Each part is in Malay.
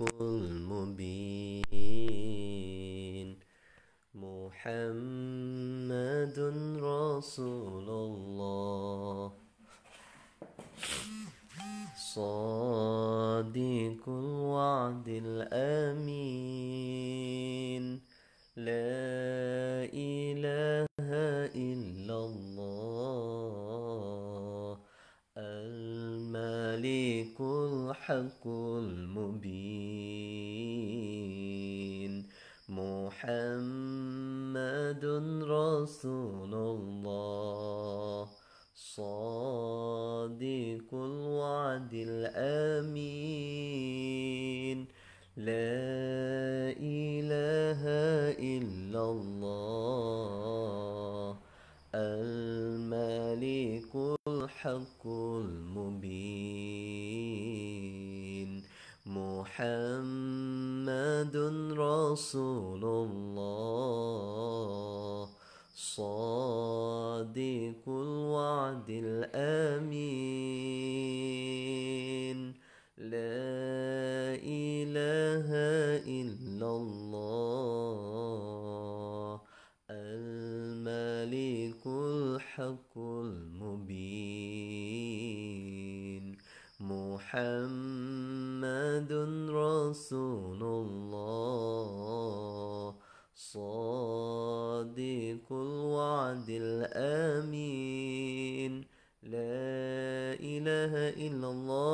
المبين محمد رسول الله صادق الوعد الامين لا اله الا الله الملك الحق المبين محمد رسول الله صادق الوعد الامين لا اله الا الله الملك الحق المبين محمد رسول الوعد الآمين لا إله إلا الله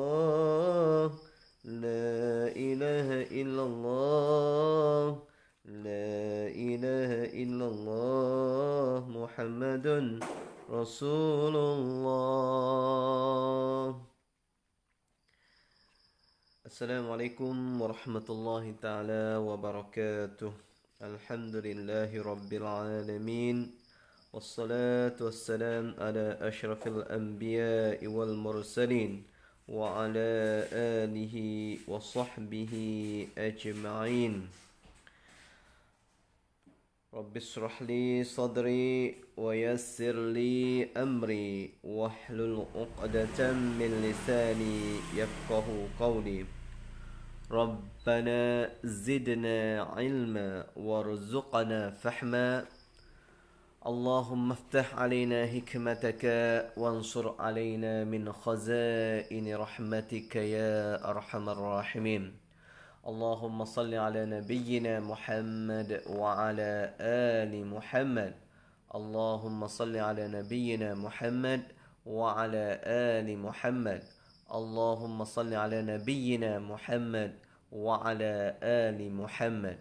محمد رسول الله السلام عليكم ورحمة الله تعالى وبركاته الحمد لله رب العالمين والصلاة والسلام على أشرف الأنبياء والمرسلين وعلى آله وصحبه أجمعين رب اشرح لي صدري ويسر لي أمري واحلل عقدة من لساني يفقه قولي ربنا زدنا علما وارزقنا فحما اللهم افتح علينا حكمتك وانصر علينا من خزائن رحمتك يا أرحم الراحمين اللهم صل على نبينا محمد وعلى آل محمد اللهم صل على نبينا محمد وعلى آل محمد اللهم صل على نبينا محمد وعلى آل محمد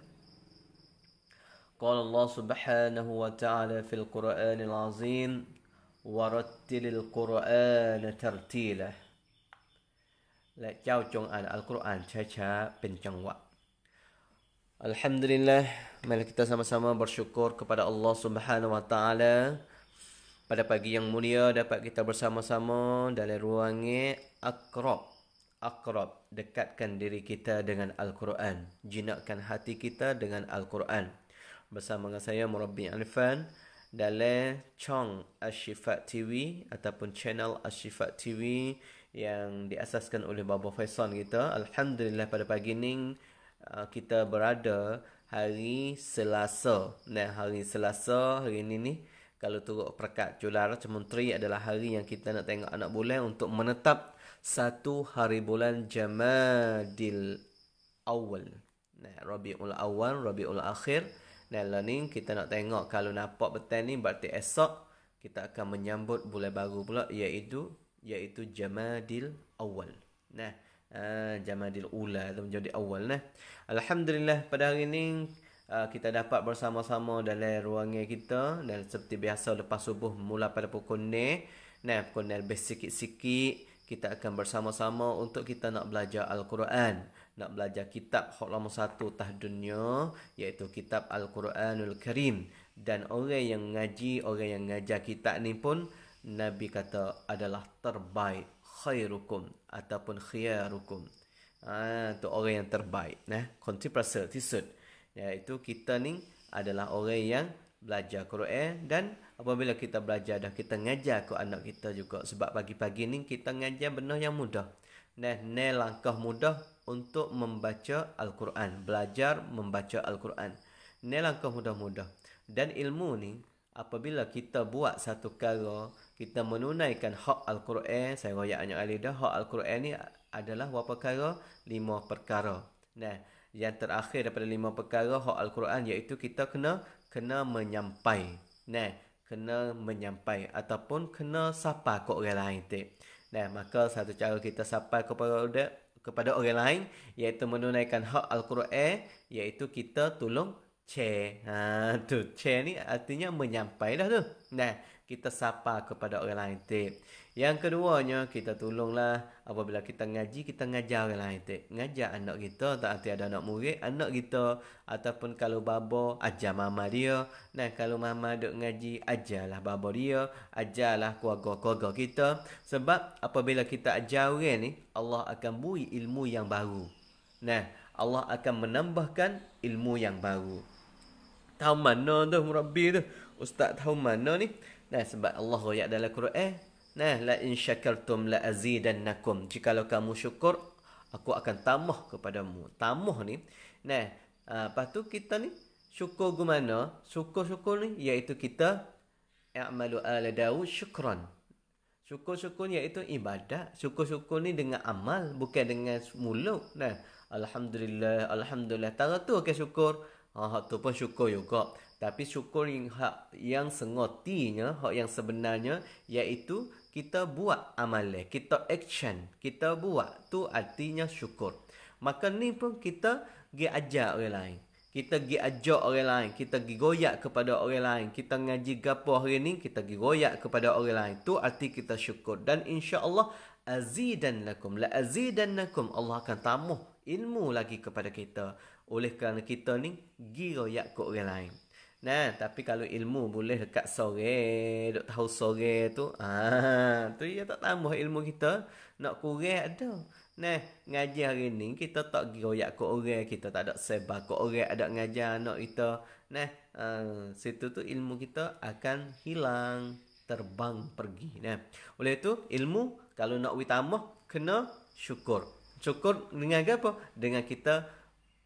قال الله سبحانه وتعالى في القرآن العظيم ورتل القرآن ترتيله และเจ้าจงอ่านอัลกุรอานช้าๆเป็นจังหวะ Alhamdulillah, mari kita sama-sama bersyukur kepada Allah Subhanahu Wa pada pagi yang mulia dapat kita bersama-sama dalam ruang akrab akrab dekatkan diri kita dengan Al-Quran jinakkan hati kita dengan Al-Quran bersama saya Murabbi Alfan dalam Chong Ashifat TV ataupun channel Ashifat TV yang diasaskan oleh Baba Faisal kita. Alhamdulillah pada pagi ni uh, kita berada hari Selasa. Nah, hari Selasa hari ini ni kalau turut perkat Julara Cementeri adalah hari yang kita nak tengok anak bulan untuk menetap satu hari bulan Jamadil Awal. Nah, Rabiul Awal, Rabiul Akhir. Nah, lani kita nak tengok kalau nampak betul ni berarti esok kita akan menyambut bulan baru pula iaitu yaitu jamadil awal. Nah, uh, jamadil ula atau menjadi awal nah. Alhamdulillah pada hari ini uh, ah, kita dapat bersama-sama dalam ruangnya kita dan seperti biasa lepas subuh mula pada pukul 9. Nah, pukul 9 lebih sikit-sikit kita akan bersama-sama untuk kita nak belajar Al-Quran nak belajar kitab khutlamu satu tah dunia iaitu kitab Al-Quranul Karim dan orang yang ngaji, orang yang ngajar kitab ni pun Nabi kata adalah terbaik khairukum ataupun khiyarukum. ha, tu orang yang terbaik nah konsep rasa tisut iaitu kita ni adalah orang yang belajar Quran dan apabila kita belajar dah kita ngajar ke anak kita juga sebab pagi-pagi ni kita ngajar benda yang mudah nah ne langkah mudah untuk membaca Al-Quran belajar membaca Al-Quran ne langkah mudah-mudah dan ilmu ni apabila kita buat satu perkara, kita menunaikan hak Al-Quran, saya royak banyak kali dah, hak Al-Quran ni adalah berapa perkara? Lima perkara. Nah, yang terakhir daripada lima perkara hak Al-Quran iaitu kita kena kena menyampai. Nah, kena menyampai ataupun kena sapa kepada orang lain tip. Nah, maka satu cara kita sapa kepada orang kepada orang lain iaitu menunaikan hak Al-Quran iaitu kita tolong share. Ha, tu share ni artinya menyampailah tu. Nah, kita sapa kepada orang lain tu. Yang keduanya kita tolonglah apabila kita ngaji kita ngajar orang lain tu. Ngajar anak kita tak hati ada anak murid, anak kita ataupun kalau babo ajar mama dia. Nah, kalau mama dok ngaji ajarlah babo dia, ajarlah keluarga-keluarga kita sebab apabila kita ajar orang ni Allah akan bui ilmu yang baru. Nah, Allah akan menambahkan ilmu yang baru tahu mana tu murabbi tu ustaz tahu mana ni nah sebab Allah ayat dalam Quran eh? nah la in syakartum la azidannakum jika kamu syukur aku akan tamah kepadamu tamah ni nah apa ah, tu kita ni syukur gimana syukur-syukur ni iaitu kita i'malu ala daud syukran syukur-syukur ni iaitu ibadat syukur-syukur ni dengan amal bukan dengan mulut nah alhamdulillah alhamdulillah tara tu akan okay, syukur Ah, tu pun syukur juga. Tapi syukur yang hak yang sengotinya, hak yang sebenarnya iaitu kita buat amalan, kita action, kita buat tu artinya syukur. Maka ni pun kita gi aja orang lain. Kita gi ajak orang lain, kita gi goyak kepada orang lain, kita ngaji gapo hari ni kita gi goyak kepada orang lain. Tu arti kita syukur dan insya-Allah azidan lakum la azidannakum Allah akan tambah ilmu lagi kepada kita oleh kerana kita ni gi royak kat orang lain. Nah, tapi kalau ilmu boleh dekat sore, dok tahu sore tu, ah, tu ia tak tambah ilmu kita, nak kurang ada. Nah, ngaji hari ni kita tak gi royak kat orang, kita tak ada sebar kat orang ada ngajar anak kita. Nah, uh, situ tu ilmu kita akan hilang terbang pergi. Nah, oleh itu ilmu kalau nak ditambah kena syukur. Syukur dengan apa? Dengan kita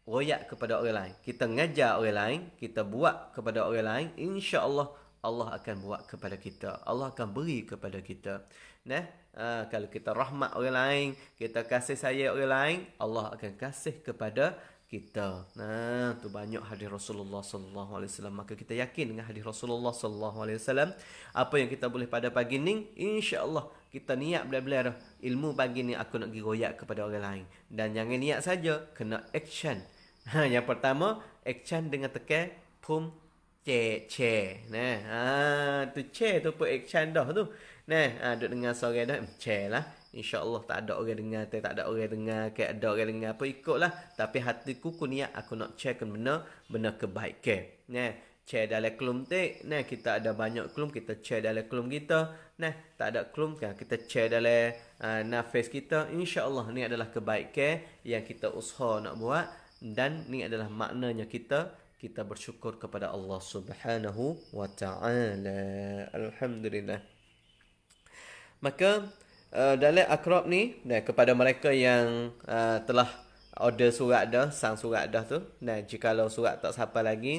royak kepada orang lain. Kita ngajar orang lain, kita buat kepada orang lain, insya-Allah Allah akan buat kepada kita. Allah akan beri kepada kita. Nah, uh, kalau kita rahmat orang lain, kita kasih sayang orang lain, Allah akan kasih kepada kita. Nah, tu banyak hadis Rasulullah sallallahu alaihi wasallam. Maka kita yakin dengan hadis Rasulullah sallallahu alaihi wasallam. Apa yang kita boleh pada pagi ni, insya-Allah kita niat bila-bila ilmu pagi ni aku nak pergi royak kepada orang lain. Dan jangan niat saja, kena action. Ha, yang pertama, action dengan tekan pum che che. Nah, ha, tu che tu pun action dah tu. Nah, ha, duduk dengar suara dah hmm, che lah. InsyaAllah tak ada orang dengar, tak ada orang dengar, tak ada orang dengar apa ikutlah. Tapi hati ku niat aku nak check kan benar, benar kebaikan. Nah, che dalam kelum tik. Nah, kita ada banyak kelum, kita che dalam kelum kita. Nah, tak ada kelum kan, kita che dalam uh, nafas kita. InsyaAllah ni adalah kebaikan yang kita usaha nak buat dan ini adalah maknanya kita kita bersyukur kepada Allah Subhanahu wa taala. Alhamdulillah. Maka uh, eh, dalam akrab ni dan kepada mereka yang uh, telah order surat dah, sang surat dah tu. Nah, jika surat tak sampai lagi,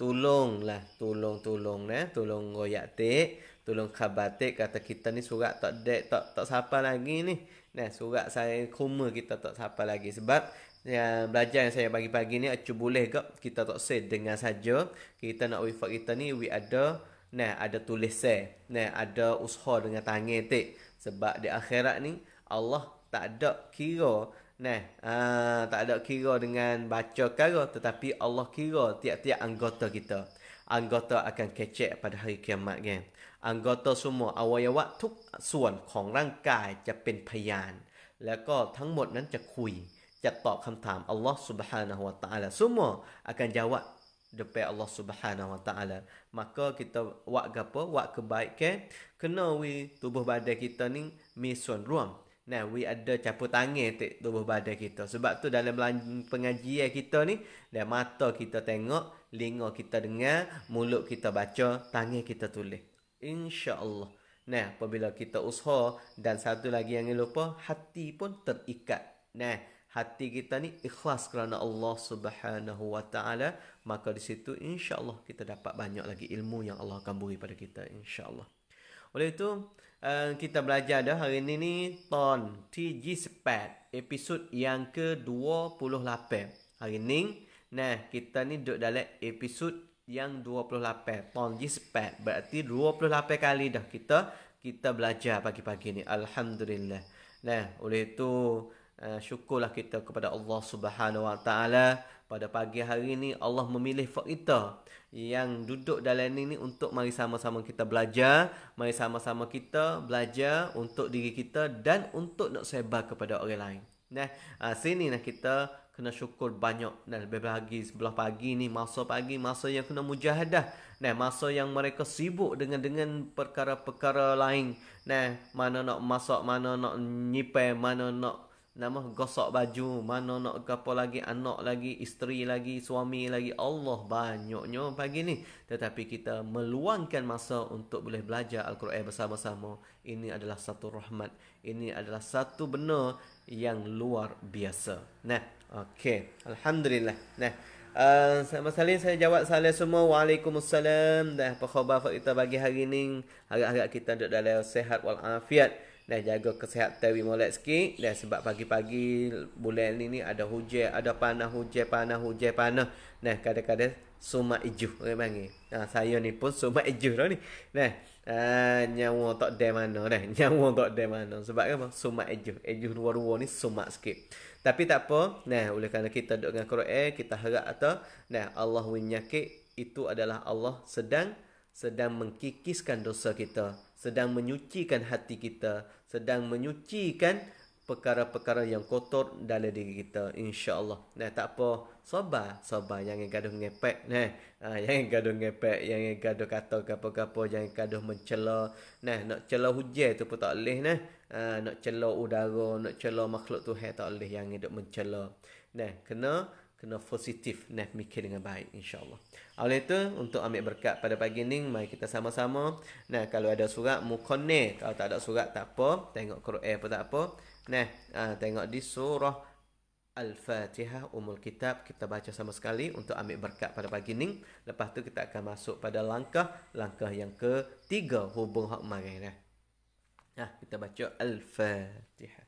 tolonglah, tolong-tolong nah, tolong royak tik, tolong khabatik kata kita ni surat tak dek, tak tak sampai lagi ni. Nah, surat saya kuma kita tak sampai lagi sebab yang belajar yang saya bagi pagi ni acu boleh ke kita tak say dengan saja kita nak wifat kita ni we ada nah ada tulis say nah ada usaha dengan tangan tik sebab di akhirat ni Allah tak ada kira nah uh, tak ada kira dengan baca kara tetapi Allah kira tiap-tiap anggota kita anggota akan kecek pada hari kiamat kan anggota semua awayawa ทุกส่วนของร่างกายจะเป็นพยานแล้วก็ทั้ง kui จะตอบคำถามอัลลอฮ์ سبحانه และ تعالى ทุกคนอาการจะว่าเดเปอัลลอฮ์ سبحانه และ تعالى มาก็คิดว่ากับว่าคือใบแค่คือหน่วยตัวบัตรเด็กตอนนี้มีส่วนร่วมนะวีอัดเดอร์จับผู้ตั้งเงติตัวบัตรเด็กตัวสาบตัวดัลเลมลังพงจีเอคิดตอนนี้เดี๋ยวมาตัวคิดตัวเต็งก์ลิงก์คิดตัวดึงเงมุลุคิดตัวบัจจ์ตั้งเงคิดตัวตุลิอินชาอัลลอฮ์นะพอเวลาคิดตัวอุศฮ์ดันสัตว์ตัวลากี้ยังไม่ลืมป่ะหัตตีพอนติดอิกัดนะ hati kita ni ikhlas kerana Allah Subhanahu Wa Taala maka di situ insyaallah kita dapat banyak lagi ilmu yang Allah akan beri pada kita insyaallah oleh itu eh, kita belajar dah hari ini ni ton TG Sepat episod yang ke-28 hari ini nah kita ni duduk dalam episod yang 28 ton G Sepat berarti 28 kali dah kita kita belajar pagi-pagi ni alhamdulillah nah oleh itu Eh, syukurlah kita kepada Allah Subhanahu Wa Taala pada pagi hari ini Allah memilih kita yang duduk dalam ini untuk mari sama-sama kita belajar, mari sama-sama kita belajar untuk diri kita dan untuk nak sebar kepada orang lain. Nah, ah, sini nak lah kita kena syukur banyak dan lebih lagi sebelah pagi ni masa pagi masa yang kena mujahadah nah masa yang mereka sibuk dengan dengan perkara-perkara lain nah mana nak masak mana nak nyipai mana nak nama gosok baju mana nak gapo lagi anak lagi isteri lagi suami lagi Allah banyaknya pagi ni tetapi kita meluangkan masa untuk boleh belajar al-Quran bersama-sama ini adalah satu rahmat ini adalah satu benda yang luar biasa nah okey alhamdulillah nah Uh, sama salin saya jawab salam semua Waalaikumsalam Dah apa khabar kita bagi hari ini agak-agak kita duduk dalam sehat walafiat dan jaga kesihatan we molek sikit dan sebab pagi-pagi bulan ni ni ada hujan ada panah hujan panah hujan panah nah kadang-kadang suma iju orang panggil nah, saya ni pun suma iju lah ni nah ah, nyawa tak ada mana dah nyawa tak ada mana sebab apa suma iju iju dua-dua ni suma sikit tapi tak apa nah oleh kerana kita duduk dengan Quran kita harap atau nah Allah winyakit itu adalah Allah sedang sedang mengkikiskan dosa kita, sedang menyucikan hati kita, sedang menyucikan perkara-perkara yang kotor dalam diri kita insya-Allah. Nah tak apa, sabar, sabar jangan gaduh ngepek nah. Ha, jangan gaduh ngepek, jangan gaduh kata apa-apa, jangan gaduh mencela. Nah nak cela hujan tu pun tak leh nah. Ha, nak cela udara, nak cela makhluk Tuhan tak leh yang hidup mencela. Nah kena kena positif nak mikir dengan baik insyaallah. Oleh itu untuk ambil berkat pada pagi ni mari kita sama-sama. Nah kalau ada surat mukonne kalau tak ada surat tak apa, tengok Quran pun tak apa. Nah ha, tengok di surah Al-Fatihah Umul Kitab kita baca sama sekali untuk ambil berkat pada pagi ni. Lepas tu kita akan masuk pada langkah langkah yang ketiga hubung hak mari nah. Nah kita baca Al-Fatihah.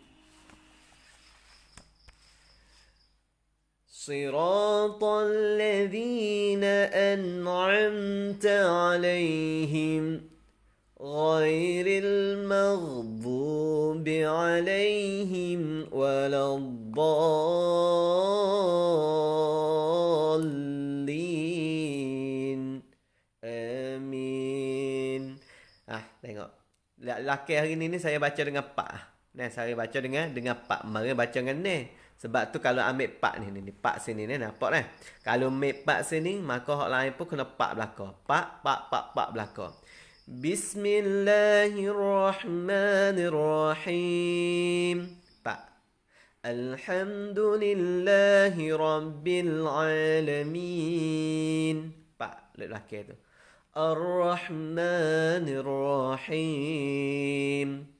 صراط الذين أنعمت عليهم غير المغضوب عليهم ولا الضالين امين Ah, tengok. Lelaki hari ni ni saya baca dengan pak. Ah. Nah, saya baca dengan dengan pak mari baca dengan ni. Sebab tu kalau ambil pak ni, ni, pak sini ni nampak kan. Eh? Kalau ambil pak sini, maka orang lain pun kena pak belakang. Pak, pak, pak, pak belakang. Bismillahirrahmanirrahim. Pak. Alhamdulillahi Rabbil Alamin. Pak, lelaki tu. Ar-Rahmanirrahim. ar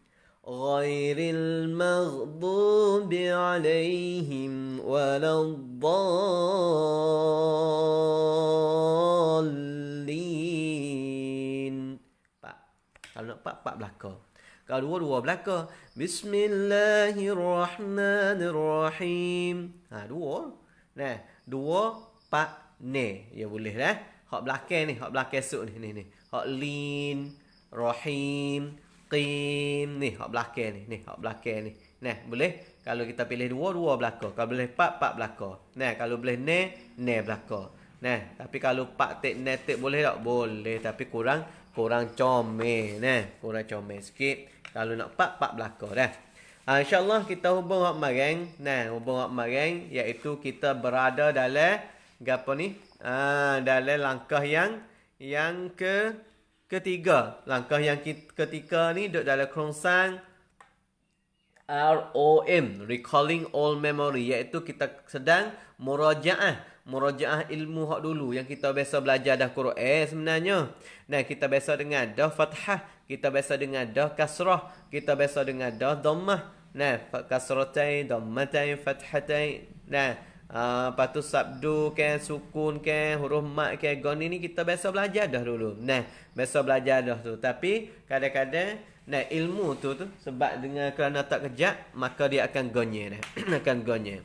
غير المغضوب عليهم ولا الضالين kalau nak pak pak belaka kalau dua dua belaka bismillahirrahmanirrahim ha dua nah dua pak ne ya boleh dah. hak belakang ni hak belakang sok ni ni ni hak lin rahim qim ni hak belakang ni ni hak belakang ni nah boleh kalau kita pilih dua dua belaka kalau boleh empat empat belaka nah kalau boleh ne ne belaka nah tapi kalau empat tek ne tek boleh tak boleh tapi kurang kurang come nah kurang come sikit kalau nak empat empat belaka dah ha, insyaallah kita hubung hak marang nah hubung hak marang iaitu kita berada dalam gapo ni ha, dalam langkah yang yang ke ketiga langkah yang kita, ketiga ni duduk dalam kerongsang ROM recalling all memory iaitu kita sedang murajaah murajaah ilmu hak dulu yang kita biasa belajar dah Quran eh, sebenarnya dan kita biasa dengan dah fathah kita biasa dengan dah kasrah kita biasa dengan dah dhammah nah kasratain dhammatain fathatain nah Uh, lepas sabdu ke sukun ke huruf mat ke goni ni kita biasa belajar dah dulu. Nah, biasa belajar dah tu. Tapi kadang-kadang nah ilmu tu tu sebab dengan kerana tak kejap maka dia akan gonye dah. akan gonye.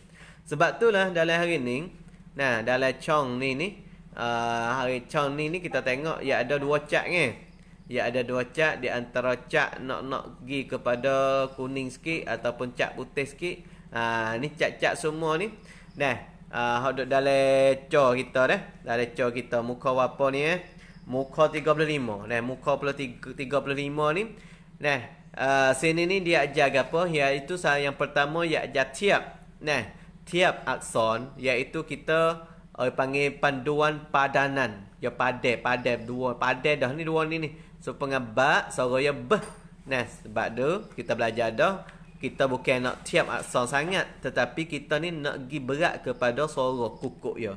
Sebab itulah dalam hari ni, nah dalam chong ni ni, uh, hari chong ni ni kita tengok ya ada dua cak ni. Ya ada dua cak di antara cak nak-nak pergi kepada kuning sikit ataupun cak putih sikit. Ah uh, ni cak-cak semua ni Nah, uh, hok duk co kita deh. Dalam co kita muka apa ni eh? Muka 35. Nah, muka 35 ni. Nah, uh, sini ni dia ajar apa? Iaitu yang pertama ya ajar tiap. Nah, tiap akson iaitu kita oi panggil panduan padanan. Ya pade, pade dua, pade dah ni dua ni ni. So pengabak suara ya beh. Nah, sebab tu kita belajar dah kita bukan nak tiap aksa sangat tetapi kita ni nak gi berat kepada suara kukuk ya.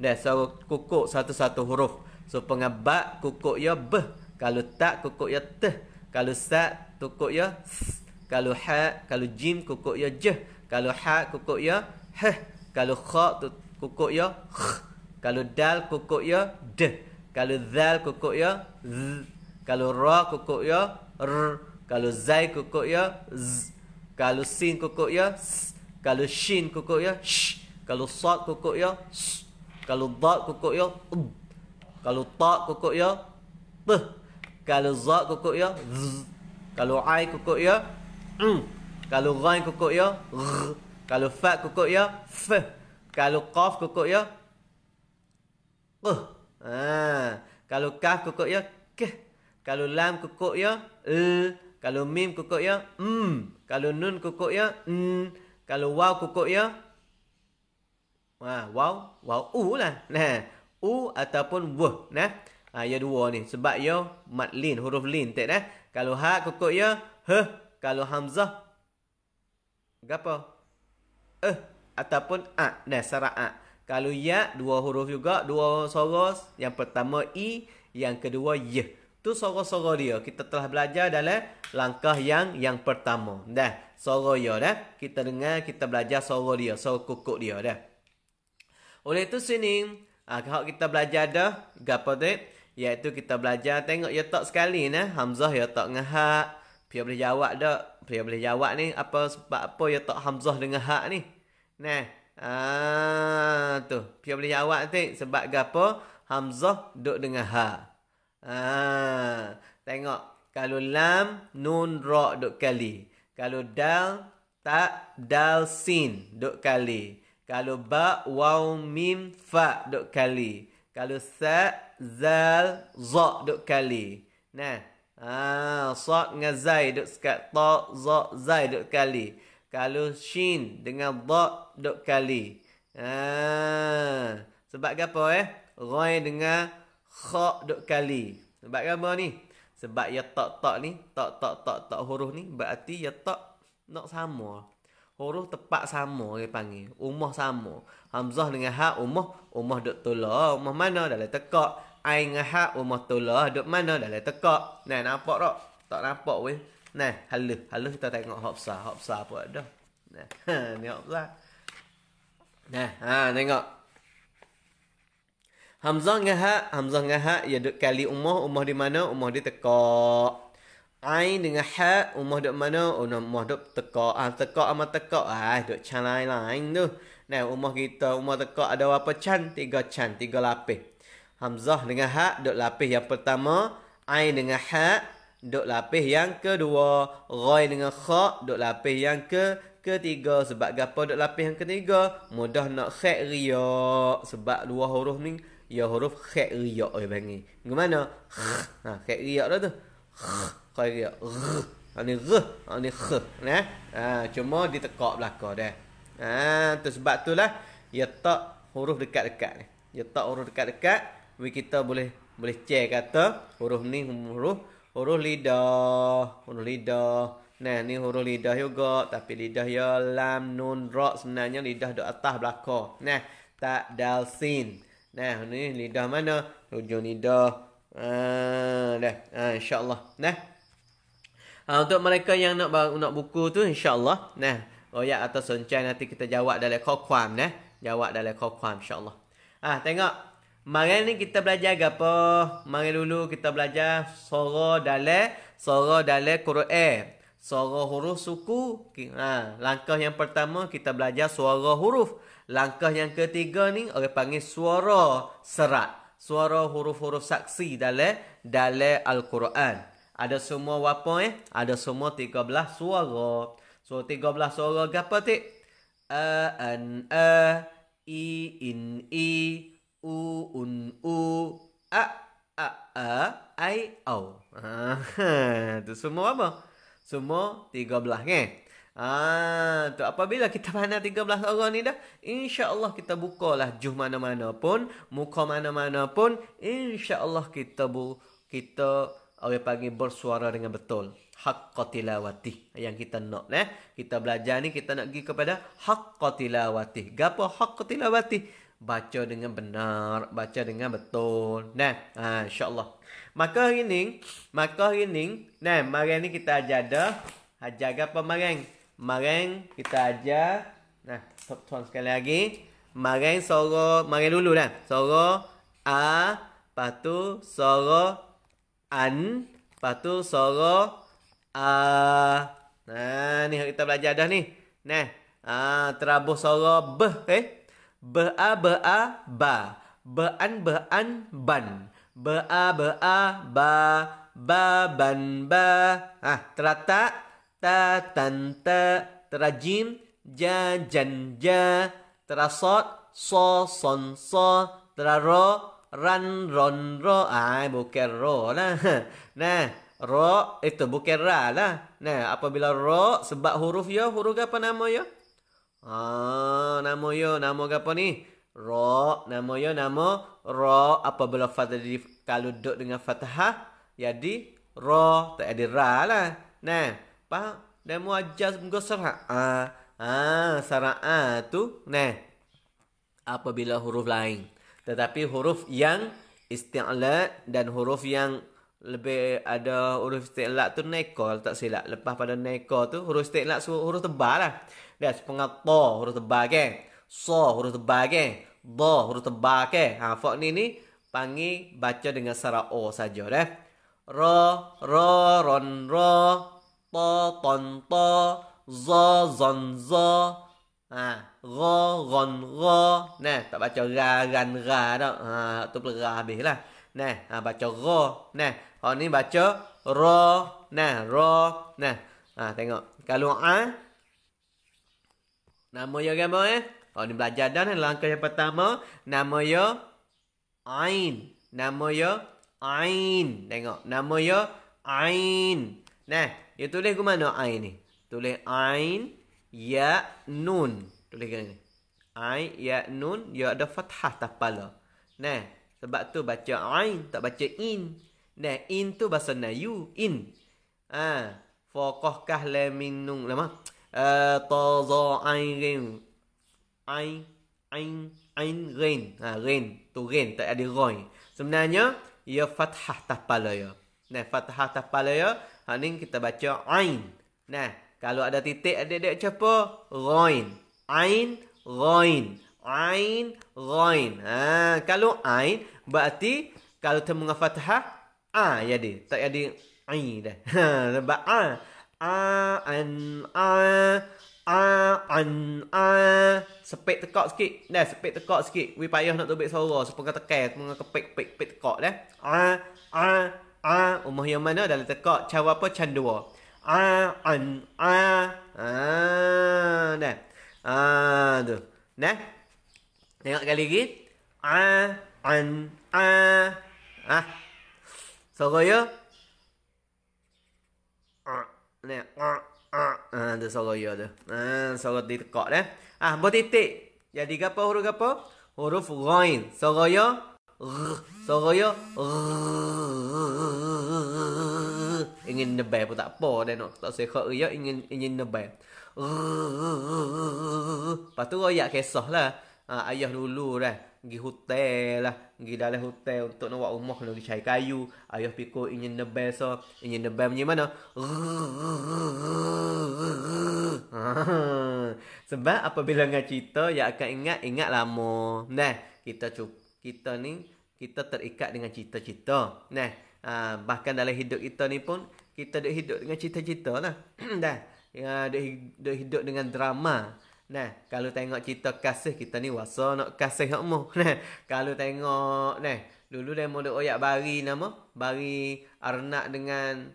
Dan suara kukuk satu-satu huruf. So pengabak kukuk ya be. Kalau tak kukuk ya teh. Kalau sa kukuk ya s. Kalau ha kalau jim kukuk ya je. Kalau ha kukuk ya he. Kalau kha kukuk ya kh. Kalau dal kukuk ya de. Kalau zal kukuk ya z. Kalau ra kukuk ya r. Kalau zai kukuk ya z. Kalau sin kukuk ya Kalau shin kukuk ya sh. Kalau sad kukuk ya sh. Kalau dad kukuk ya um. Kalau ta kukuk ya t, Kalau za kukuk ya Z Kalau ai kukuk ya um. Kalau ghan kukuk ya r, Kalau fa kukuk ya F Kalau qaf kukuk ya Uh ah, Kalau kaf kukuk ya Keh Kalau lam kukuk ya L Kalau mim kukuk ya M mm. Kalau nun kukuk ya, n. Kalau waw kukuk ya, ha, waw, waw u lah. Nah, u ataupun w. Nah, ha, ya dua ni. Sebab ya mat lin, huruf lin. Tak nah. Kalau ha kukuk ya, h. Kalau hamzah, gapo? Eh, ataupun a. Nah, sarak a. Kalau ya, dua huruf juga. Dua soros. Yang pertama i, yang kedua y tu soro-soro dia kita telah belajar dalam langkah yang yang pertama dah soro dia dah kita dengar kita belajar soro dia soro kukuk dia dah oleh itu sini ah kita belajar dah gapo tu iaitu kita belajar tengok ya tak sekali nah hamzah ya tak dengan ha dia boleh jawab dah dia boleh jawab ni apa sebab apa ya tak hamzah dengan ha ni nah ah tu dia boleh jawab tu sebab gapo hamzah duk dengan ha Ha, tengok. Kalau lam, nun, ro, dok kali. Kalau dal, tak, dal, sin, dok kali. Kalau ba, waw, mim, fa, dok kali. Kalau sa, zal, za, dok kali. Nah. Ha, so, dengan zai, duk sekat. Ta, za, zai, duk kali. Kalau shin dengan do duk kali. Ha, sebab apa eh? Roy dengan kha duk kali. Sebab apa ni? Sebab ya tak tak ni, tak tak tak tak huruf ni berarti ya tak nak sama. Huruf tepat sama dia panggil. Umah sama. Hamzah dengan ha umah umah duk tolah. Umah mana dalam tekak. Ain dengan ha umah tolah duk mana dalam tekak. Nah nampak tak? Tak nampak weh. Nah, halu halu kita tengok hop sa hop sa apa ada? Nah, ni hak besar. Nah, ha tengok. Hamzah ngaha, Hamzah ngaha ya duk kali umah, umah di mana? Umah di tekak. Ain dengan ha, umah duk mana? Oh, umah duk tekak. Ah tekak amat tekak. Ah duk chan lain lain tu. Nah, umah kita umah tekak ada berapa chan? Tiga chan, tiga lapis. Hamzah dengan ha duk lapis yang pertama, ain dengan ha duk lapis yang kedua, ghai dengan kha duk lapis yang ke ketiga sebab gapo dok lapis yang ketiga mudah nak khair riya sebab dua huruf ni ya huruf khe iyo oi bengi. Gimana? Ha, khe iyo tu. Khe iyo. Ani g, ani kh, ne? Ha, ah, cuma ditekak belakang dah. Ha, tu sebab tu lah, ya tak huruf dekat-dekat ni. Ya tak huruf dekat-dekat, we kita boleh boleh cek kata huruf ni huruf huruf lidah, huruf lidah. Nah, ni huruf lidah juga, tapi lidah ya lam nun ra sebenarnya lidah dekat atas belakang. Nah, tak dalsin. Nah, ni lidah mana? Hujung lidah. Ah, dah. Ah, insya-Allah. Nah. Ha, untuk mereka yang nak nak buku tu insya-Allah. Nah, royak atau sencai nanti kita jawab dalam khokwam nah. Jawab dalam khokwam insya-Allah. Ah, tengok. Mari ni kita belajar apa? Mari dulu kita belajar suara dalam suara dalam Quran. Suara huruf suku. Ha, langkah yang pertama kita belajar suara huruf. Langkah yang ketiga ni orang panggil suara serat. Suara huruf-huruf saksi dalam dalam Al-Quran. Ada semua apa eh? Ada semua 13 suara. So 13 suara apa tik? A an a i in i u un u a a a ai au. Ha, tu semua apa? Semua 13 kan? Eh? Ah, tu apabila kita mana 13 orang ni dah, insya-Allah kita bukalah juh mana-mana pun, muka mana-mana pun, insya-Allah kita bu kita orang pagi bersuara dengan betul. Haqqatilawati yang kita nak eh. Kita belajar ni kita nak pergi kepada haqqatilawati. Gapo haqqatilawati? Baca dengan benar, baca dengan betul. Nah, ha, insya-Allah. Maka hari ni, maka hari ni, nah, mari ni kita ajar dah. Ajar gapo mari Mareng kita aja. Nah, tuan sekali lagi. Mareng soro. Mareng dulu lah. Soro. A. patu soro. An. patu soro. A. Nah, ni kita belajar dah ni. Nah. A. Terabuh soro. B. Eh. B. A. B. A. Ba. B. An. B. An. Ban. B. A. B. A. Ba. Ba. Ban. Ba. Ah, terata ta tan ta tra jim ja jan ja tra sot so son so tra ro ran ron ro ai bukan ro lah nah ro itu bukan ra lah nah apabila ro sebab huruf yo huruf apa nama yo ah nama yo nama apa ni ro nama yo nama ro apabila fatah kalau duduk dengan fathah jadi ro tak ada ra lah nah Faham? Dan mau ajar muka serak. Ah, ah, serak ah tu. Nah. Apabila huruf lain. Tetapi huruf yang isti'la dan huruf yang lebih ada huruf istilah tu nekol tak silap lepas pada nekol tu huruf istilah suruh huruf tebal lah dia sepengat to huruf tebal ke so huruf tebal ke do huruf tebal ke ha fok ni ni panggil baca dengan sara o saja deh ro ro ron ro ط ط ط ز ز ز à gò gòn gò nè tao bà cho gà gần gà đó à ha, tức là gà bị là nè à ha, bà cho gò nè họ ni bà cho rò nè rò nè à thấy ngọ cái luôn á nam mô yoga mô ấy họ ni bà dạy đó lần cái bắt tao mô nam mô yo ain nam mô yo ain thấy ngọ nam mô yo ain nè Ya tulis ke mana ain ni? Tulis ain ya nun. Tulis ke ni? Ain ya nun ya ada fathah atas kepala. Nah, sebab tu baca ain tak baca in. Nah, in tu bahasa Melayu in. Ah, ha. faqah kah la minung lama. Eh, taza ain rin. Ain ain ain rin. Ha, rin tu rin tak ada roi. Sebenarnya ia ya fathah atas kepala ya. Nah, fathah atas kepala ya. Ha ni kita baca ain. Nah, kalau ada titik ada dia baca apa? Ghain. Ain, ghain. Ain, ghain. Ha kalau ain berarti kalau temu dengan fathah a jadi. Tak jadi ain dah. Ha sebab a a an a a an a sepek tekak sikit dah sepek tekak sikit we payah nak tobek suara sepeng kata kai mengapa kepek pek pek tekak dah a a a umuh yang mana dalam tekak cara apa can dua a an a a dah a tu nah tengok kali lagi a an a ah suara ya a ne a a ah tu suara ya tu ah suara di tekak dah ah buat titik jadi apa huruf apa huruf ghain suara ya Soraya Ingin nebai pun tak apa dan nak tak sehat ya ingin ingin nebai. Lepas tu ayah kisah lah. Ha, ayah dulu lah. Pergi hotel lah. Pergi dalam hotel untuk nak buat rumah lah. cari kayu. Ayah pikul ingin nebai so. Ingin nebai macam mana? Ha, sebab apabila dengan cerita, ya akan ingat, ingat lama. Nah, kita cukup kita ni kita terikat dengan cita-cita. Nah, ah, bahkan dalam hidup kita ni pun kita dah hidup dengan cita-cita lah. Dah. Ya, hidup, hidup dengan drama. Nah, kalau tengok cerita kasih kita ni wasa nak kasih hak mu. Nah, kalau tengok nah, dulu dia mode oyak bari nama, bari arnak dengan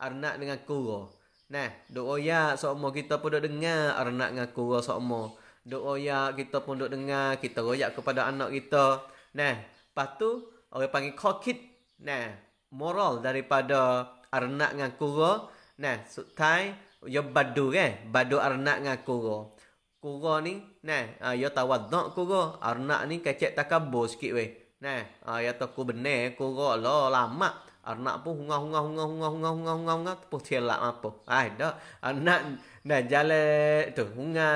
arnak dengan kura. Nah, dok oyak sokmo kita pun dok dengar arnak dengan kura sokmo. Dok oyak kita pun dok dengar, kita royak kepada anak kita. Nah, lepas tu orang panggil kokit. Nah, moral daripada arnak dengan kura. Nah, sutai yo badu kan? Badu arnak dengan kura. Kura ni, nah, ah, yo tawadhak kura. Arnak ni kecek takabur sikit weh. Nah, uh, yo toku benar kura lo lama. Arnak pun hunga hunga hunga hunga hunga hunga hunga hunga pun tiada apa. Ah, Ai dah. Anak nah jale tu hunga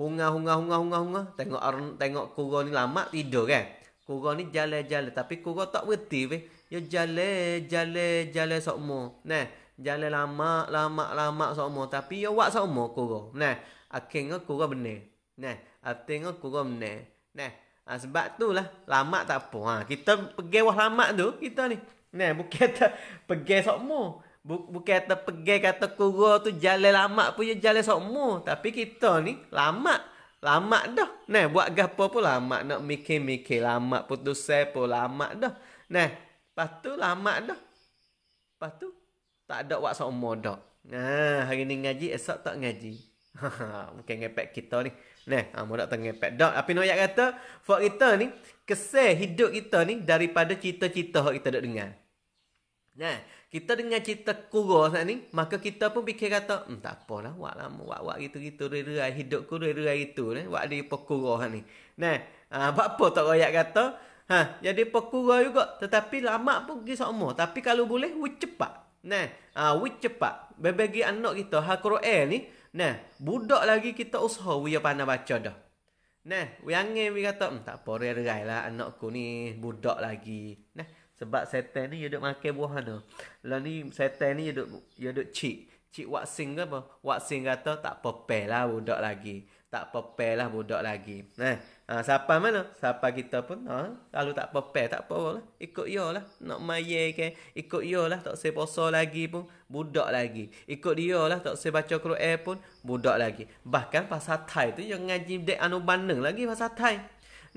hunga hunga hunga hunga hunga tengok orang tengok kura ni lama tidur kan kura ni jalan-jalan tapi kura tak berhenti we yo jalan jalan jalan sokmo nah jalan lama lama lama sokmo tapi yo wak sokmo kura nah akhirnya kura benar nah artinya kura benar nah ha, sebab tu lah lama tak apa ha, kita pergi wah lama tu kita ni nah bukan kita pergi sokmo Bukan kata pegi kata kura tu jalan lama punya jalan sokmo. Tapi kita ni lama. Lama dah. Nah, buat gapo pun lama. Nak mikir-mikir. Lama putus saya pun lama dah. Nah, patu lama dah. Patu tak ada buat sokmo dah. Nah, hari ni ngaji, esok tak ngaji. Mungkin ngepek kita ni. Nah, ha, ah, mudah tak ngepek. Dok, tapi nak kata, buat kita ni, kesih hidup kita ni daripada cita-cita yang kita dah dengar. Nah, kita dengar cerita kurus ni, maka kita pun fikir kata, hmm, tak apalah, buat lah, buat buat gitu-gitu, rerai hidup ku, rerai itu, ni. buat dia pekurus ni. Nah, ha, apa tak rakyat kata? Ha, jadi ya pekurus juga, tetapi lama pun pergi sama. Tapi kalau boleh, we cepat. Nah, ha, we cepat. Bagi anak kita, Hakro'el ni, nah, budak lagi kita usaha, we pandai baca dah. Nah, we angin, we kata, hmm, tak apa, rerai lah anakku ni, budak lagi. Nah, sebab setan ni dia duk makan buah mana. Lah ni setan ni dia duk dia duk cik. Cik waxing ke apa? Waxing kata tak pepel lah budak lagi. Tak pepel lah budak lagi. Nah, eh, ha, siapa mana? Siapa kita pun. Ha? Kalau tak pepel tak apa lah. Ikut yo lah. Nak maya ke. Ikut yo lah. Tak saya poso lagi pun. Budak lagi. Ikut dia lah. Tak saya baca kru air pun. Budak lagi. Bahkan pasal Thai tu yang ngaji dek anu bandeng lagi pasal Thai.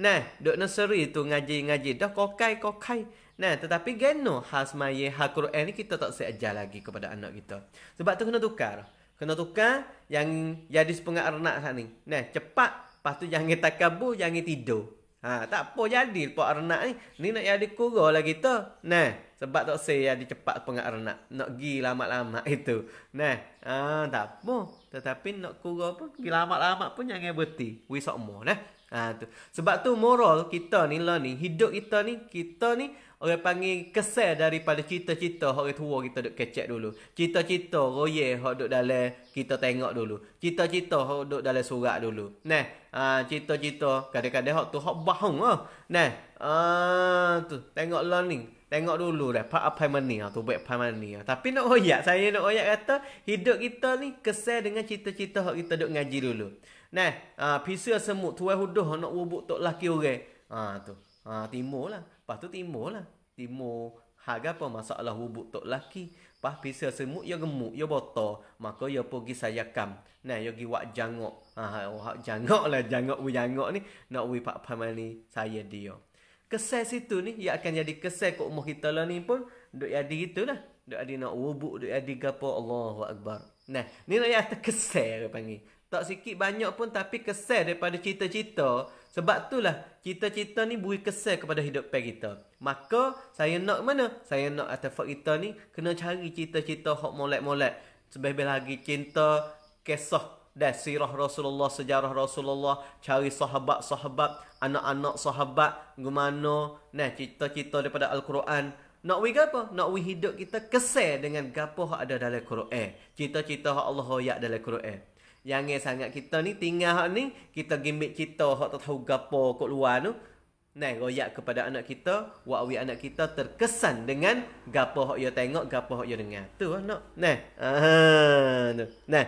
Nah, duk nursery tu ngaji-ngaji. Dah kokai-kokai. Nah, tetapi geno kan khas maya hakur ni kita tak saya lagi kepada anak kita. Sebab tu kena tukar. Kena tukar yang jadi sepengat anak saat ni. Nah, cepat. Lepas tu jangan kabur, jangan kita tidur. Ha, tak apa jadi pak renak ni. Ni nak jadi kurau lah kita. Nah, sebab tak saya jadi cepat sepengat renak. Nak pergi lama-lama itu. Nah, ha, tak apa. Tetapi nak kurau pun, pergi lama-lama pun jangan berhenti. We sok more, nah. Ha, tu. Sebab tu moral kita ni lah ni. Hidup kita ni, kita ni orang panggil kesal daripada cita-cita orang tua kita duk kecek dulu. Cita-cita royal hok duk dalam kita tengok dulu. Cita-cita hok duk dalam surat dulu. Nah, uh, cita-cita kadang-kadang hok tu hok bahong oh. ah. Uh. Nah, tu tengok learning. Tengok dulu dah apa appointment ni. Ah, tu apa appointment ni. Ah. Tapi nak oyak. Saya nak oyak kata. Hidup kita ni kesal dengan cita-cita yang kita duk ngaji dulu. Nah. Uh, pisa semut tuai huduh nak wubuk tok laki orang. uh, tu. Ha, timur lah. Lepas tu timur lah. Timur. Harga apa masalah hubuk tok laki. Pas pisa semut, ya gemuk, ya botol. Maka ya pergi sayakam. Nah, ya pergi wak jangok. Ha, ha wak jangok lah. Jangok wu jangok ni. Nak wui pak pamani saya dia. Kesel situ ni, ia akan jadi kesel kok umur kita lah ni pun. Duk jadi gitulah. Duk jadi nak hubuk duk jadi gapo Allahu Akbar. Nah, ni lah nak kata kesel dia panggil. Tak sikit banyak pun tapi kesel daripada cerita-cerita. Sebab itulah cita-cita ni beri kesan kepada hidup pen kita. Maka saya nak mana? Saya nak atas kita ni kena cari cita-cita hok molek-molek. Sebab-sebab lagi cinta kisah dan sirah Rasulullah, sejarah Rasulullah, cari sahabat-sahabat, anak-anak sahabat, gimana nah cita-cita daripada Al-Quran. Nak we apa? Nak we hidup kita kesal dengan gapo ada dalam Quran. Cita-cita Allah yang dalam Quran yang ngeh sangat kita ni tinggal hak ni kita gimik kita hak tak tahu gapo kok luar tu nah royak kepada anak kita wak anak kita terkesan dengan gapo hak yo tengok gapo hak yo dengar tu nak nah ah tu nah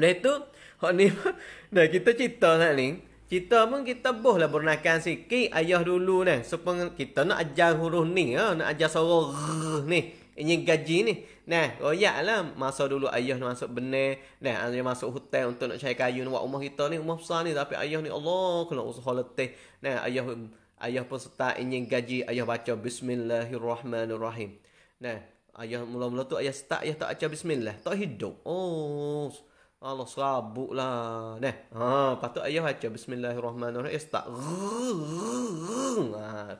oleh itu hak ni nah kita cerita nak ni kita pun kita boh lah bernakan sikit ayah dulu nah supaya kita nak ajar huruf ni ya. nak ajar suara ni ini gaji ni Nah, royak lah masa dulu ayah ni masuk benar. Nah, ayah masuk hutan untuk nak cari kayu ni. Wah, rumah kita ni, rumah besar ni. Tapi ayah ni, Allah, kena usaha letih. Nah, ayah ayah pun setak ingin gaji. Ayah baca, Bismillahirrahmanirrahim. Nah, ayah mula-mula tu, ayah setak, ayah tak baca, Bismillah. Tak hidup. Oh, Allah serabuk lah. Nah, ha, lepas tu ayah baca, Bismillahirrahmanirrahim. Ayah setak. Rrrr, rrrr, rrrr.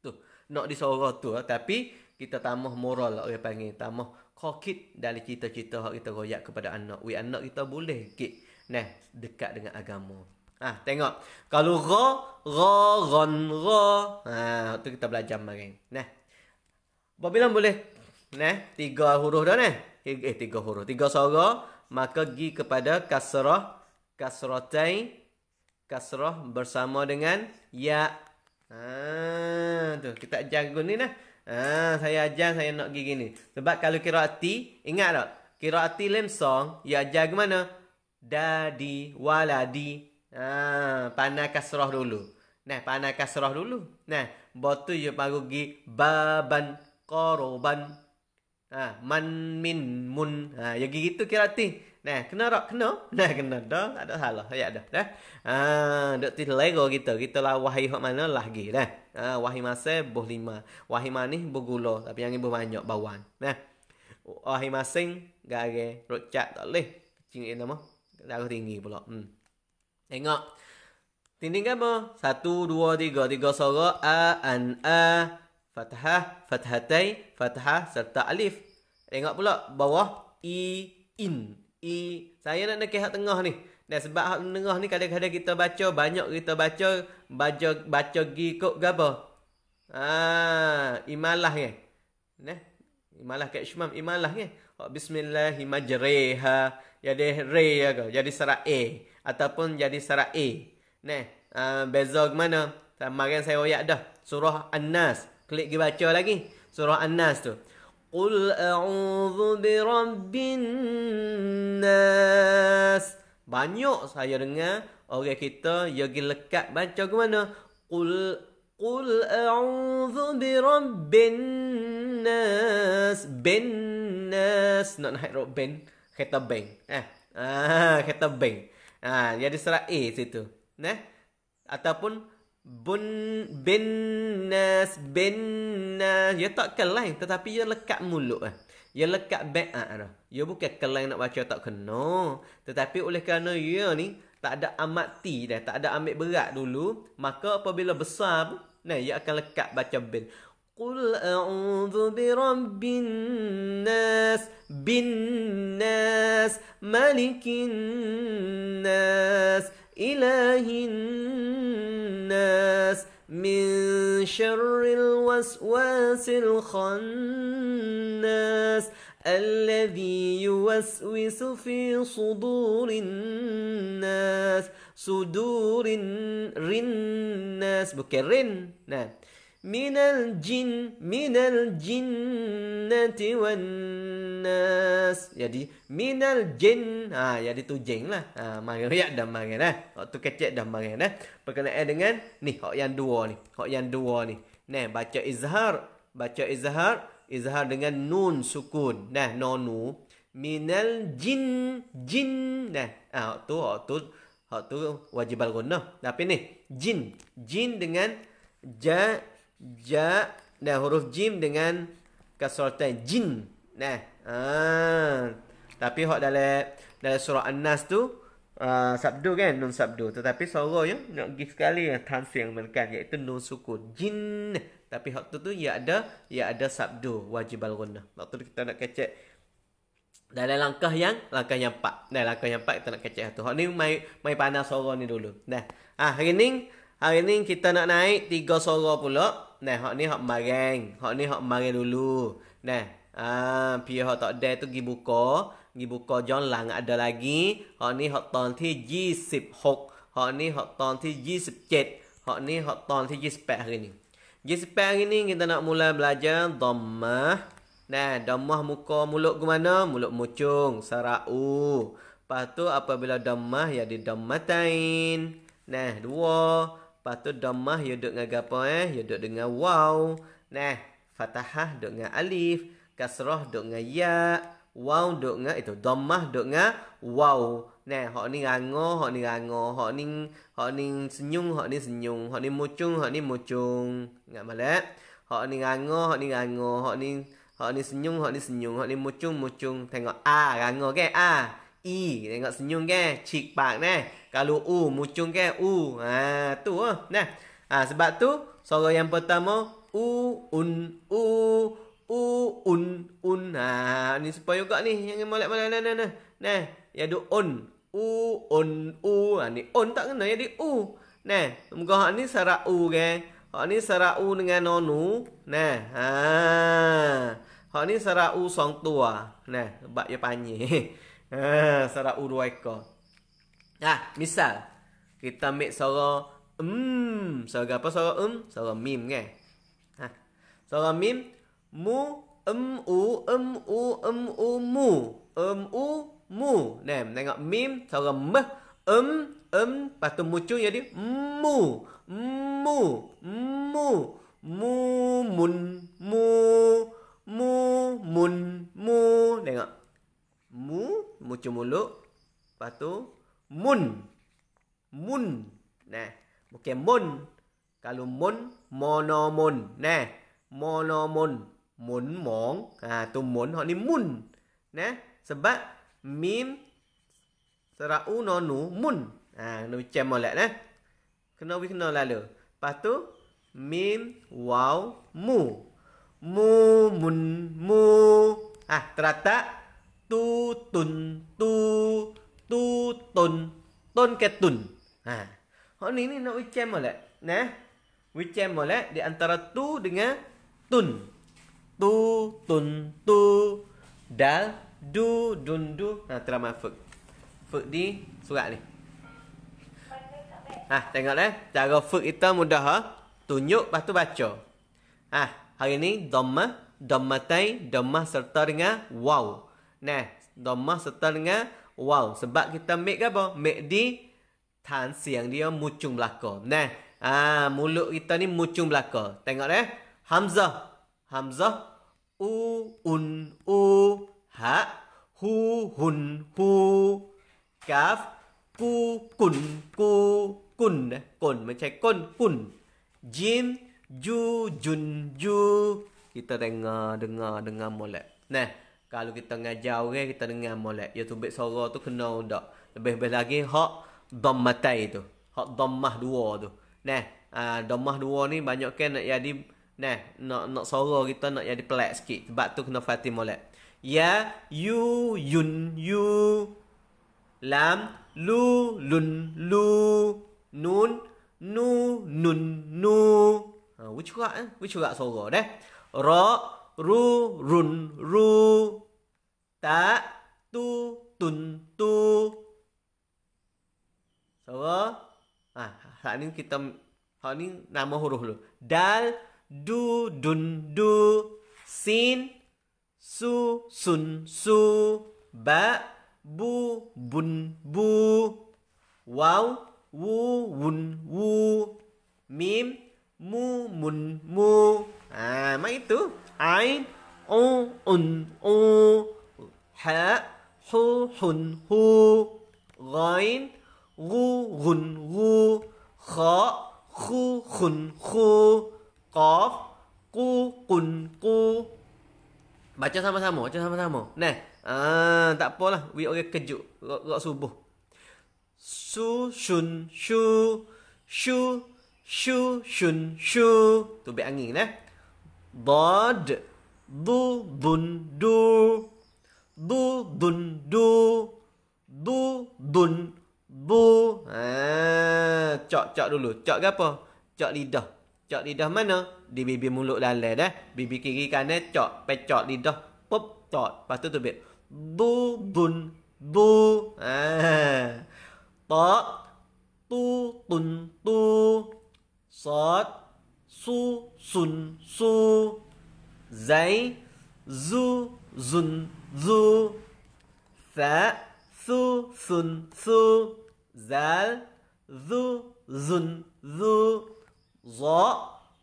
tu, nak disorot tu. Tapi, kita tamah moral lah orang panggil tamah kokit dari cita-cita hak kita royak kepada anak we anak kita boleh kit nah dekat dengan agama ah ha, tengok kalau ra ra ron ra ha tu kita belajar mari nah bila boleh nah tiga huruf dah nah eh tiga huruf tiga suara maka gi kepada kasrah kasratai kasrah bersama dengan ya ha tu kita jaga ni nah ah saya ajar saya nak pergi gini. Sebab kalau kira ati, ingat tak? Kira ati lem song, ya ajar ke mana? Dadi, waladi. ah panah kasrah dulu. Nah, panah kasrah dulu. Nah, botu je baru pergi baban, koroban. Ha, man, min, mun. ah ya gitu kira ati. Nah, kena tak? Kena. Nah, kena. Dah, tak ada salah. ayat dah. Dah. Ha, ah, dok ti lego kita. Kita lah wahai hok mana lagi. Dah. Ha, ah, wahai masa boh lima. Wahai manis boh gula. Tapi yang ini boh banyak bawang. Nah. Wahai masing. Gage. Rucat tak boleh. Kecil ini nama. Dah tinggi pula. Hmm. Tengok. Tinding kan boh. Satu, dua, tiga. Tiga sorok. A, an, a. Fathah. Fathatai. Fathah. Serta alif. Tengok pula. Bawah. I, in. I saya nak nak hak tengah ni. Dan sebab hak tengah ni kadang-kadang kita baca banyak kita baca baca baca gi kok gapo. Ha, imalah ke. Neh. Imalah ke syumam imalah ke. Oh, bismillahimajriha. Jadi re ya ke. Jadi sara e ataupun jadi sara e. Neh. Ha, beza ke mana? Sama kan saya oyak dah. Surah An-Nas. Klik gi baca lagi. Surah An-Nas tu. قل أعوذ برب الناس banyak saya dengar orang kita yogi lekat baca ke mana قل قل أعوذ برب الناس بن الناس nak naik rok ben kereta bank eh ah kata bank ah jadi serai situ nah ataupun Bun, bin, nas, bin, nas. Ia tak kelang, Tetapi ia lekat mulut. Eh. Lah. Ia lekat be'at. Eh. Ah, ia bukan kelain nak baca tak kena. Tetapi oleh kerana ia ni tak ada amati dah. Tak ada ambil berat dulu. Maka apabila besar pun, nah, ia akan lekat baca bin. Qul a'udhu bi rabbin nas, bin nas, malikin nas. إله الناس من شر الوسواس الخناس الذي يوسوس في صدور الناس صدور الناس بكرن نعم من الجن من الجنة والناس jadi من الجن ha jadi tu jin lah ha mari riak dah mari nah hok tu kecek dah mari nah berkenaan dengan ni hok yang dua ni hok yang dua ni nah baca izhar baca izhar izhar dengan nun sukun nah nonu من الجن جن nah ha hok tu hok tu hok tu wajib al gunnah tapi ni jin jin dengan ja ja dan huruf jim dengan kasratan jin nah ha tapi hok dalam dalam surah an-nas tu uh, sabdu kan nun sabdu tetapi suaranya nak give sekali ha, yang tanwin yang menekan iaitu nun sukun jin tapi hok tu tu ya ada ya ada sabdu wajibal gunnah waktu kita nak kecek dalam langkah yang langkah yang empat dan langkah yang empat kita nak kecek satu hok ni mai mai panas suara ni dulu nah ah hari ni Hari ini kita nak naik tiga suara pula nah hak ni hak marang hak ni hak marang dulu nah ah pi hak tak ada tu gi buka gi buka jon lang ada lagi hak ni hak tahun ti 26 hak ni hak tahun ti 27 hak ni hak tahun ti 28 hari ni 28 hari ni kita nak mula belajar dhammah nah dhammah muka mulut ke mana mulut mucung sarau Lepas tu apabila dhammah ya di dhammatain nah dua patut domah yo duk dengan gapo eh yo duk dengan wow neh fathah duk dengan alif kasroh duk dengan ya wow duk dengan itu domah duk dengan wow neh hok ni rango hok ni rango hok ni hok ni senyum hok ni senyum hok ni mucung hok ni mucung ngak malak hok ni rango hok ni rango hok ni hok ni senyum hok ni senyum hok ni mucung mucung tengok a rango ke a i tengok senyum ke cik pak neh kalau u muncung ke u ha tu ah nah ha, sebab tu soal yang pertama u un u u un un ha ni supaya juga ni yang molek molek nah nah nah ya du un u un u ha ni un tak kena jadi u nah muka hak ni sara u ke hak ni sara u dengan nonu nah ha hak ni sara u song tua nah sebab dia panjang ha sara u dua ekor Nah, misal kita ambil suara mm, suara apa suara um Suara mim kan. Ha. Suara mim mu um u um u um u mu. um u mu. Nah, tengok mim suara m um um patu muncul jadi mu mu mu mu mun mu mu mun mu tengok mu muncul mulut patu mun mun nah bukan mun kalau mun monomun nah monomun mun mong ha tu mun hok ni mun nah sebab mim serau nonu mun ha kena macam molek nah kena wi kena lalu lepas tu mim waw mu mu mun mu ah ha, terata tu tun tu tu tun tun ke tun ha hok ni ni nak wicem molek nah wicem molek di antara tu dengan tun tu tun tu dal du dun du ha terima fuk fuk di surat ni Ha, tengok eh. Cara fuk kita mudah ha. Tunjuk lepas tu baca. Ha, hari ni domma, domma tai, domma serta dengan wow. Nah, domma serta dengan Wow, sebab kita make apa? Make di tan siang dia mucung belaka. Nah, ah mulut kita ni mucung belaka. Tengok eh. Hamzah. Hamzah. U, un, u. Ha. Hu, hun, hu. Kaf. Ku, kun, ku. Kun. Eh, kun. Macam kun. Kun. Jin. Ju, jun, ju. Kita dengar, dengar, dengar molek. Nah kalau kita ngajar orang kita dengar molek ya tubik suara tu kena ndak lebih-lebih lagi hak dhammatai tu hak dhammah dua tu nah uh, dhammah dua ni banyak kan nak jadi nah nak nak suara kita nak jadi pelak sikit sebab tu kena fatih molek ya yu yun yu lam lu lun lu nun nu nun nu uh, ah, which rak eh? which suara deh ra รูรุนรูตะตูตุนตูสวะอ่ะคราวนี้คิดตคราวนี้นามฮุรุฮุดัลดูดุนดูซีนซูซุนซูบะบูบุนบูวาววูวุนวูมีมมูมุนมูอ่ามาอีกตัว عين أو أن أو حاء حو حن هو غين غو غن غو خاء خو خن خو قاف قو قن قو Baca sama-sama, baca sama-sama. Nah, ah, ha, tak apalah. We orang okay, kejut. Rok subuh. Su, shun, shu. Shu, shu, shun, shu. Tu biar angin, eh. Dad, du, dun, du, du, dun, du, du, dun, du. Ha, cak, cak dulu. Cak apa? Cak lidah. Cak lidah mana? Di bibir mulut dalam dah. Eh. Bibi kiri kanan cak, pecak lidah. Pop, cak. Lepas tu tu bib. Du, dun, du. Ha. Tak, tu, tun, tu. Sat, su sun su zai zu zun zu fa su sun su zal zu zun zu za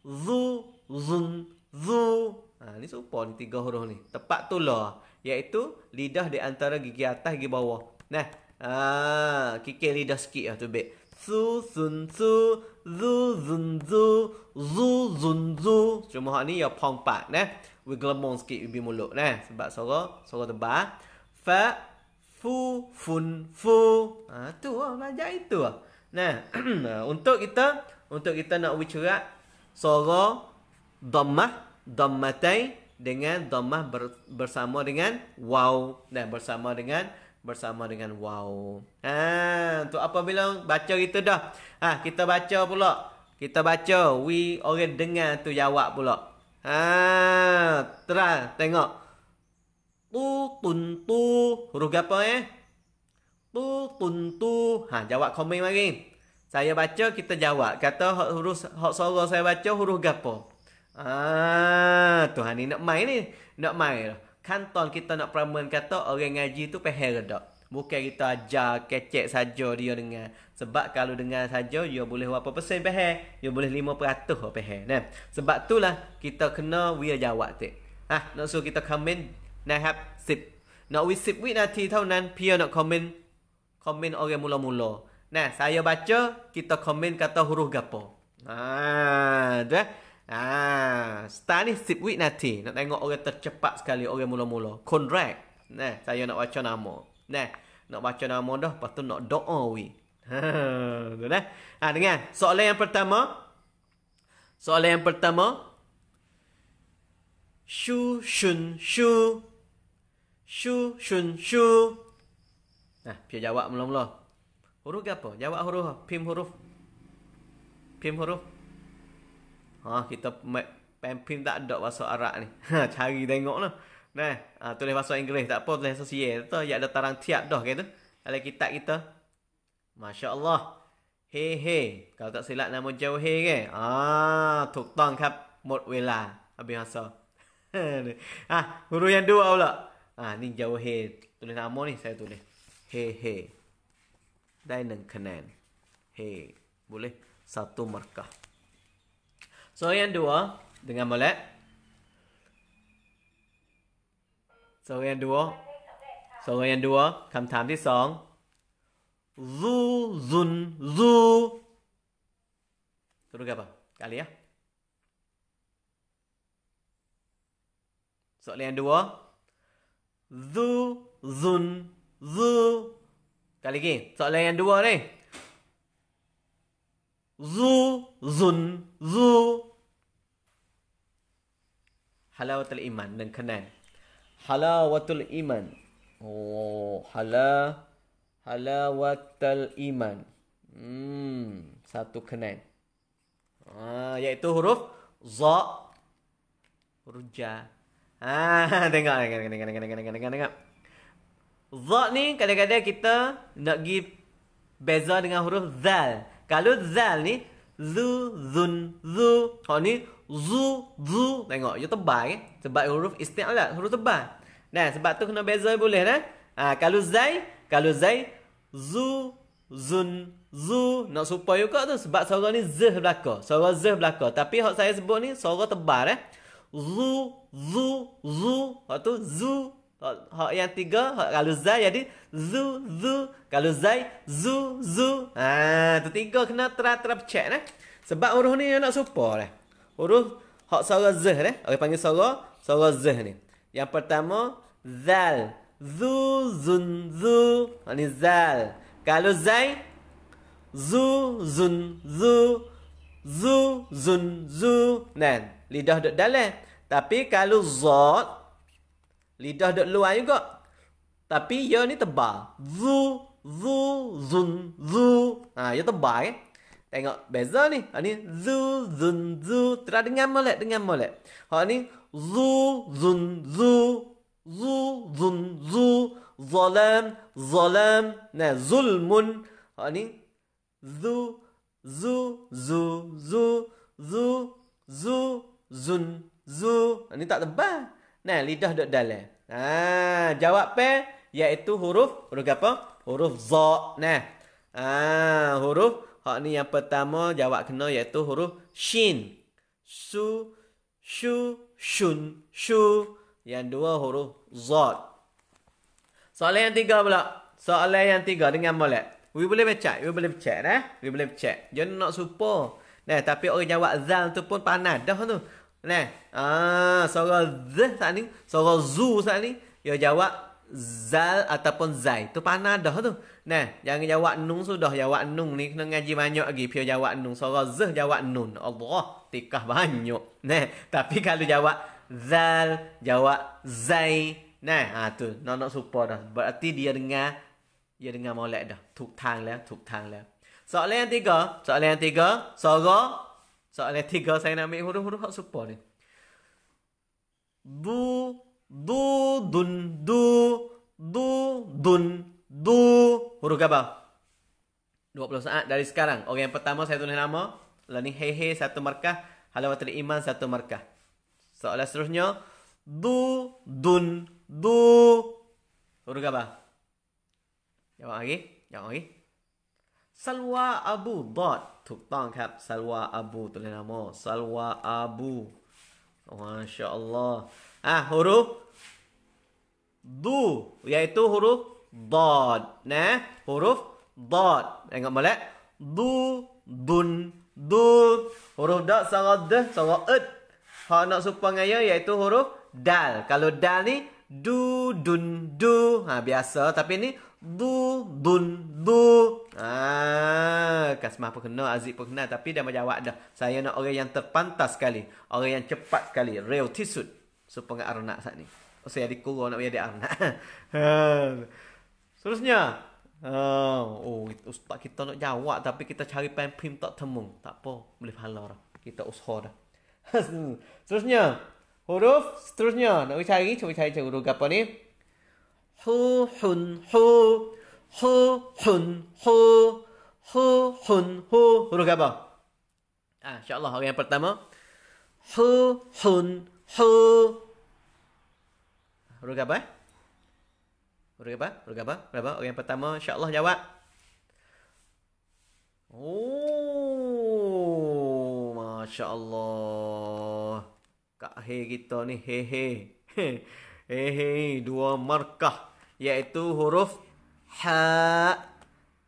zu zun zu ha, ni serupa pon tiga huruf ni tepat tu lah iaitu lidah di antara gigi atas gigi bawah nah ah kikir lidah sikit lah tu baik zu zun zu zu zun zu zu zun zu cuma hari ni ya pong pat ne we glemong sikit ubi mulut ne sebab suara suara tebal fa fu fun fu ha tu lah belajar itu lah ne ha, untuk kita untuk kita nak we cerak suara dhammah dhammatai dengan dhammah bersama dengan waw dan bersama dengan bersama dengan wow. Ha, untuk apa bilang baca kita dah. Ha, kita baca pula. Kita baca. We orang dengar tu jawab pula. Ha, terang. Tengok. Tu, tun, tu. Huruf apa eh? Tu, tun, tu. Ha, jawab komen lagi. Saya baca, kita jawab. Kata huruf hak suara saya baca, huruf apa? Ha, ah, Tuhan ni nak main ni. Nak main lah kantor kita nak permen kata orang ngaji tu peher dak. Bukan kita ajar kecek saja dia dengar. Sebab kalau dengar saja dia boleh berapa persen peher, dia boleh lima peratus peher. Nah, sebab tu lah kita kena wia jawab tu. Ha, ah, nak suruh kita komen nak hab sip. Nak wi sip wi nanti tau nan pia nak komen komen orang mula-mula. Nah, saya baca kita komen kata huruf gapo. Ha, dah. Ah, study ni 10 week nanti. Nak tengok orang tercepat sekali orang mula-mula. Contract. Nah, saya nak baca nama. Nah, nak baca nama dah, lepas tu nak doa we. Ha, tu dah. Ha, dengar. Soalan yang pertama. Soalan yang pertama. Shu shun shu. Shu shun shu. Nah, pi jawab mula-mula. Huruf apa? Jawab huruf. Pim huruf. Pim huruf. Ha, kita pemimpin tak ada bahasa Arab ni. Ha, cari tengok Nah, ha, tulis bahasa Inggeris tak apa. Tulis bahasa Sier. Tu, ya ada tarang tiap dah gitu. Dalam kitab kita. Masya Allah. He he. Kalau tak silap nama jauh he ke. Ha, tuk tong kap. Mod wila. Habis masa. ha, huruf yang dua pula. Ha, ni jauh he. Tulis nama ni saya tulis. He he. Dainan kenan. He. Boleh. Satu markah. s o y a n g dua dengan molek. s o y a n g dua. s o y a n g dua. k a m u tam di song. Zu zun zu. Terus apa? Kali ya. s o y a n g dua. Zu zun zu. Kali lagi. s o yang dua ni. zu zun zu halawatul iman dan kenan halawatul iman oh hala halawatul iman hmm satu kenan ah iaitu huruf za huruf ja ah ha, tengok tengok tengok tengok tengok tengok tengok tengok za ni kadang-kadang kita nak give beza dengan huruf zal kalau zal ni zu zun zu. Kalau ni zu zu tengok dia tebal eh? Sebab huruf istiqlal huruf tebal. Nah, sebab tu kena beza boleh nah. Ha, kalau zai, kalau zai zu zun zu nak supaya juga tu sebab suara ni zh belaka. Suara zh belaka. Tapi hak saya sebut ni suara tebal eh. Zu zu zu. Hak tu zu Hak yang tiga, hak kalau zai jadi zu zu. Kalau zai zu zu. Ha, tu tiga kena terap terap pecek eh. Sebab huruf ni nak serupa eh. Huruf hak suara z eh. Orang panggil suara suara z ni. Yang pertama zal. Zu zun zu. Ini ha, zal. Kalau zai zu zun zu. Zu zun zu. Nah, lidah duduk dalam. Tapi kalau zot, Lidah dekat luar juga. Tapi ia ya ni tebal. Zu, zu, zun, zu. Ha, ia ya tebal eh. Tengok beza ni. Ha ni zu, zun, zu. Tidak dengar molek, dengar molek. Ha ni zu, zun, zu. Zu, zun, zu. Zalam, zalam. Ne, zulmun. Ha ni zu, zu, zu, zu. Zu, zu, zun, zu. Ha ni tak tebal. Nah, lidah duduk dalam. Eh. Ah jawab pe iaitu huruf huruf apa? Huruf za. Nah. Ah huruf hak ni yang pertama jawab kena iaitu huruf shin. Su shu shun shu. Yang dua huruf za. Soalan yang tiga pula. Soalan yang tiga dengan molek. We boleh baca, we boleh baca eh. We boleh baca. Jangan nak supo. Nah, tapi orang jawab zal tu pun panas dah tu. Nah, Ah, suara z saat ni, suara zu saat ni, dia jawab zal ataupun zai. Tu panah dah tu. Ne, jangan jawab nun sudah, jawab nun ni kena ngaji banyak lagi. Pia jawab nun, suara z jawab nun. Allah, tikah banyak. Ne, tapi kalau jawab zal, jawab zai. Ne, ha tu, nak nak supa dah. Berarti dia dengar dia dengar molek dah. Tuk tang lah, tuk tang lah. Soalan yang tiga, soalan yang tiga, suara Soalan tiga saya nak ambil huruf-huruf hak serupa ni. Du, du, dun, du, du, dun, du. Huruf apa? 20 saat dari sekarang. Orang okay, yang pertama saya tulis nama. Lani hei hei satu markah. Halawatul iman satu markah. Soalan seterusnya. Du, dun, du. Huruf apa? Jawab lagi. Jawab lagi. ซาลวาอาบูบอดถูกต้องครับซาลวาอาบูตัวนี้นะโมซาลวาอาบูมาชาอัลลอฮ์อะฮุรุดูยัยตูฮุรุดอดนะฮุรุดอดเอ็งก็มาแล้วดูดุนดูฮุรุดะสังกัดสังกัดฮะนักสุภังเอเยยัยตูฮุรุดัลคัลลูดัลนี่ดูดุนดูฮะ biasa tapi ini du dun du ah kasmah pun kenal, aziz pun kena tapi dia menjawab dah saya nak orang yang terpantas sekali orang yang cepat sekali real tisut supaya arnak saat ni oh, saya di kurung nak jadi arnak ah. seterusnya ah, oh, oh ustaz kita nak jawab tapi kita cari pemimpin tak temung. tak apa boleh pahala dah kita usaha dah seterusnya huruf seterusnya nak cari cuba cari, cari huruf apa ni Hun hun hun hun 呼混呼呼混呼呼混呼，huruf apa？啊，小老好，yang pertama。呼混呼，huruf eh? apa？Huruf apa? Huruf apa? Huruf apa? Orang yang pertama, insyaAllah jawab. Oh, masyaAllah. Kak He kita ni, he he. hei, eh, dua markah iaitu huruf ha.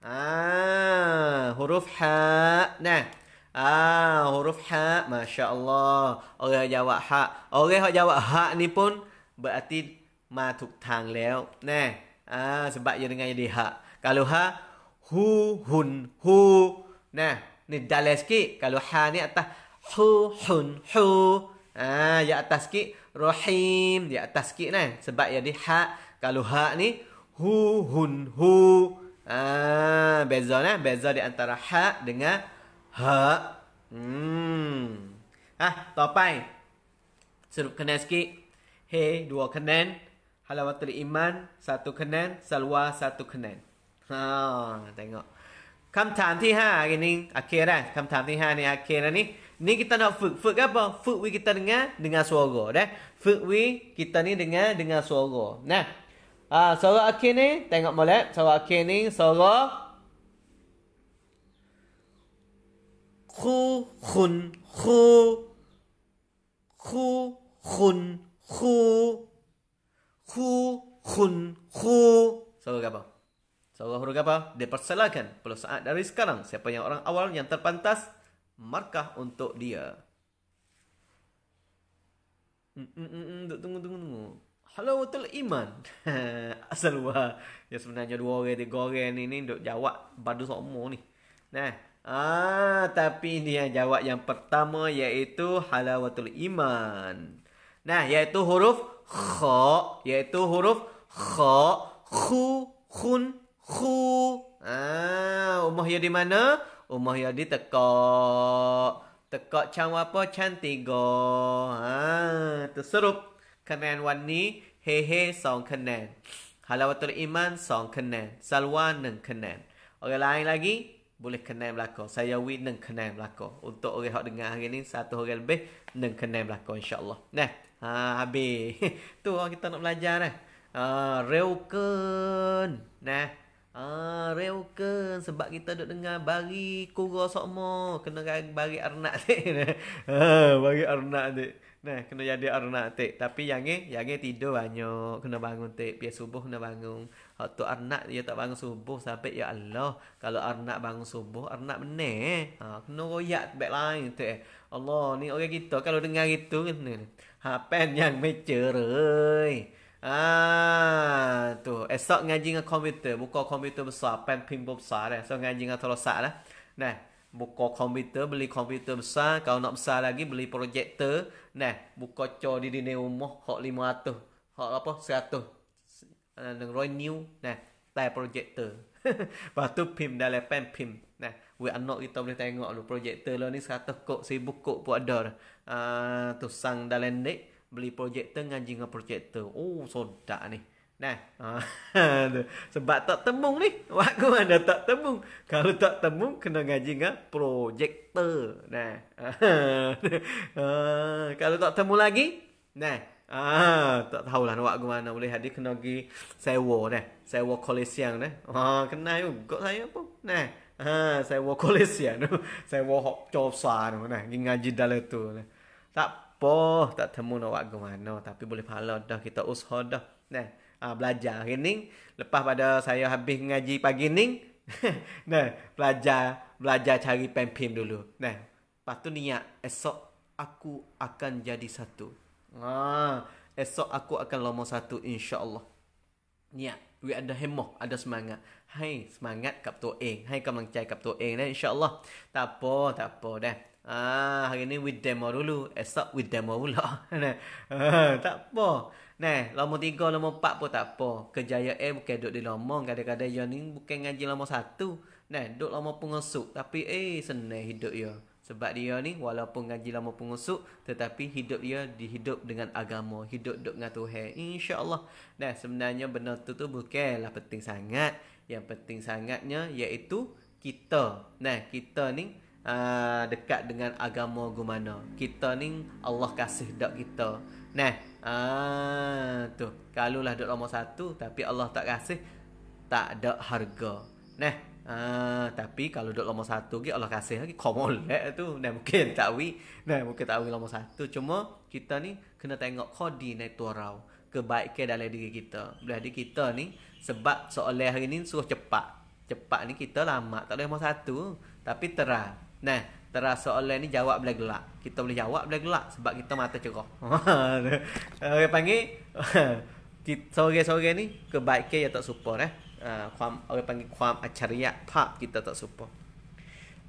Ah, huruf ha. Nah. Ah, huruf ha. Masya-Allah. Orang yang jawab ha. Orang yang jawab ha ni pun berarti masuk tang lew Nah. Ah, ha, sebab dia dengan jadi ha. Kalau ha hu hun hu. Nah, ni dalam sikit. Kalau ha ni atas hu hun hu. Ah, ya atas sikit rahim di atas sikit kan sebab jadi di ha kalau ha ni hu hun hu ah ha, beza kan beza di antara ha dengan ha hmm ah ha, topai seru kena sikit he dua kenen halawatul iman satu kenen salwa satu kenen ha tengok คำถามที่5อันนี้โอเคนะคำถามที่5นี่โอเคนะนี่ Ni kita nak fuk. Fuk ke apa? Fuk we kita dengar dengan suara. Dah. Fuk we kita ni dengar dengan suara. Nah. Ha, suara akhir ni tengok molek. Suara akhir ni suara khu khun khu khu khun khu khu khun khu suara apa? Suara huruf apa? Dipersilakan perlu saat dari sekarang siapa yang orang awal yang terpantas markah untuk dia. Untuk mm, mm, mm, tunggu tunggu tunggu. Hello betul iman. Asal wa. Ya sebenarnya dua orang di goreng ni ni duk jawab badu sokmo ni. Nah. Ah tapi ni yang jawab yang pertama iaitu halawatul iman. Nah iaitu huruf kha iaitu huruf kha khu khun khu. Ah umah ya di mana? Umah yadi di tekak. Tekak cang apa? Cang tiga. Ha, terserup. Kenan wan ni. He he song kenan. Halawatul iman song kenan. Salwa neng kenan. Orang lain lagi. Boleh kenan belakang. Saya wi neng kenan belakang. Untuk orang yang dengar hari ni. Satu orang lebih. Neng kenan belakang insyaAllah. Nah. Ha, habis. tu orang kita nak belajar lah. Ha, Nah. Ah, real sebab kita duk dengar bari kura sokmo kena bari arnak ni. Ha, bari arnak ni. Nah, kena jadi arnak tik. Tapi yang ni, yang ni tidur banyak kena bangun tik. Biar subuh kena bangun. Hak tu arnak dia tak bangun subuh sampai ya Allah. Kalau arnak bangun subuh, arnak benar. Eh. Ha, kena royak baik lain tik. Eh. Allah ni orang kita kalau dengar gitu kena. Ha, pen yang mecer. Eh. Ah, tu. Esok ngaji dengan komputer. Buka komputer besar. Pen pimpin besar dah. Esok ngaji dengan terosak lah. Nah. Buka komputer. Beli komputer besar. Kalau nak besar lagi. Beli projektor. Nah. Buka co di dinding rumah. Hak 500. Hak apa? 100. Dan roi new. Nah. Tai projektor. batu tu pim dah lepen pim. Nah. we anak kita boleh tengok lu. Projektor lah ni 100 kok. 1000 kok pun ada. Ah, tu sang dah lendek beli projektor ngaji dengan projektor. Oh, sodak ni. Nah, ah, sebab tak temung ni. Waktu mana tak temung? Kalau tak temung, kena ngaji dengan projektor. Nah, ah, kalau tak temu lagi, nah, ah, tak tahu lah, buat ke mana boleh hadir kena pergi sewa dah. Sewa kolesian dah. Ha, ah, kena juga saya pun. Nah. sewo ah, sewa kolesian tu. Sewa hop chop sa tu nah, ngaji dalam tu. Tak apa tak temu nak buat ke mana tapi boleh pahala dah kita usaha dah nah uh, belajar hari ni lepas pada saya habis ngaji pagi ni nah belajar belajar cari pemimpin dulu nah lepas tu niat esok aku akan jadi satu ah esok aku akan lomo satu insyaallah niat we ada hemoh ada semangat hai semangat kap tu eng hai kamang cai kap tu eng nah insyaallah tak apa tak apa dah Ah, hari ni with demo dulu, esok eh, with demo pula. ah, tak apa. Nah, lama tiga, lama empat pun tak apa. Kejaya eh bukan duduk di lama. Kadang-kadang dia ni bukan ngaji lama satu. Nah, duduk lama pengusuk. Tapi eh, senang hidup yo. Sebab dia ni walaupun ngaji lama pengusuk. Tetapi hidup dia dihidup dengan agama. Hidup duduk dengan Tuhan. InsyaAllah. Nah, sebenarnya benda tu tu bukanlah penting sangat. Yang penting sangatnya iaitu kita. Nah, kita ni uh, dekat dengan agama gumana. Kita ni Allah kasih dak kita. Nah, ah tu. Kalau lah dak nombor satu tapi Allah tak kasih tak ada harga. Nah, ah tapi kalau dok nombor satu ki Allah kasih lagi komol. Eh tu. Nah mungkin tak wi. Nah mungkin tak wi nombor satu Cuma kita ni kena tengok kodi naik tu orang. Kebaikan dalam diri kita. Belah diri kita ni sebab soalan hari ni suruh cepat. Cepat ni kita lama tak boleh nombor satu tapi terang. Nah, terasa oleh ni jawab boleh gelak. Kita boleh jawab boleh gelak sebab kita mata cerah. Orang uh, panggil kita sore-sore ni kebaikan yang tak serupa eh. Uh, ah, ความ orang panggil ความ acharya tak kita tak serupa.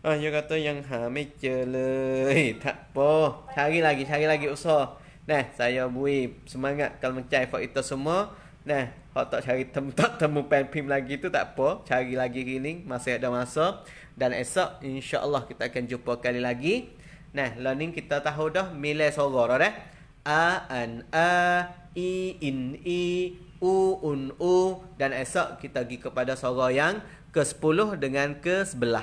Ah, uh, dia kata yang ha mai le. Tak apa. Cari lagi, cari lagi usaha. Nah, saya bui semangat kalau mencai for itu semua. Nah, kalau tak cari temu, tak temu pen pim lagi tu tak apa. Cari lagi kini. Masih ada masa. Dan esok insya Allah kita akan jumpa kali lagi. Nah, learning kita tahu dah. Mila sorora dah. Eh? A, an, a, i, in, i, u, un, u. Dan esok kita pergi kepada sorora yang ke-10 dengan ke-11.